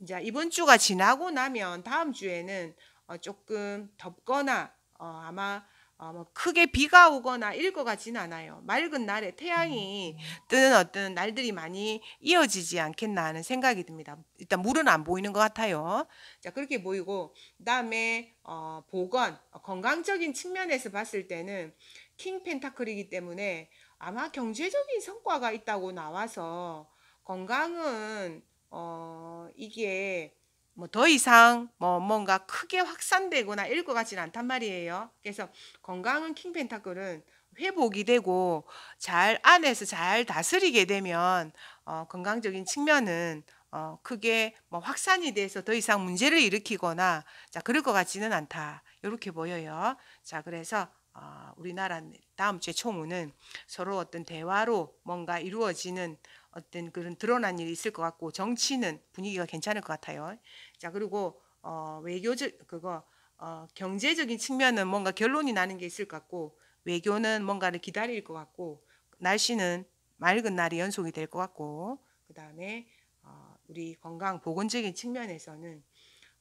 이 이번 주가 지나고 나면 다음 주에는 어, 조금 덥거나 어, 아마 어, 뭐 크게 비가 오거나 일거 같진 않아요. 맑은 날에 태양이 음. 뜨는 어떤 날들이 많이 이어지지 않겠나 하는 생각이 듭니다. 일단 물은 안 보이는 것 같아요. 자 그렇게 보이고 그다음에 어, 보건 어, 건강적인 측면에서 봤을 때는 킹 펜타클이기 때문에 아마 경제적인 성과가 있다고 나와서 건강은 어, 이게 뭐 더 이상 뭐 뭔가 크게 확산되거나 일것 같는 않단 말이에요. 그래서 건강한 킹펜타클은 회복이 되고 잘 안에서 잘 다스리게 되면 어, 건강적인 측면은 어, 크게 뭐 확산이 돼서 더 이상 문제를 일으키거나 자 그럴 것 같지는 않다 이렇게 보여요. 자 그래서 어, 우리나라 다음 주에 총무는 서로 어떤 대화로 뭔가 이루어지는 어떤 그런 드러난 일이 있을 것 같고 정치는 분위기가 괜찮을 것 같아요. 자 그리고 어, 외교적 그거 어, 경제적인 측면은 뭔가 결론이 나는 게 있을 것 같고 외교는 뭔가를 기다릴 것 같고 날씨는 맑은 날이 연속이 될 것 같고 그 다음에 어, 우리 건강 보건적인 측면에서는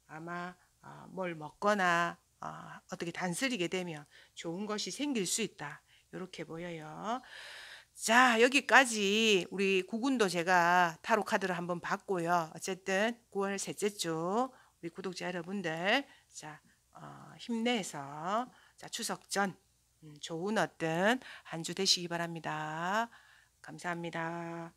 아마 어, 뭘 먹거나 어, 어떻게 단스리게 되면 좋은 것이 생길 수 있다 이렇게 보여요. 자, 여기까지 우리 구군도 제가 타로 카드를 한번 봤고요. 어쨌든 9월 셋째 주 우리 구독자 여러분들 자, 어, 힘내서 자, 추석 전 음, 좋은 어떤 한 주 되시기 바랍니다. 감사합니다.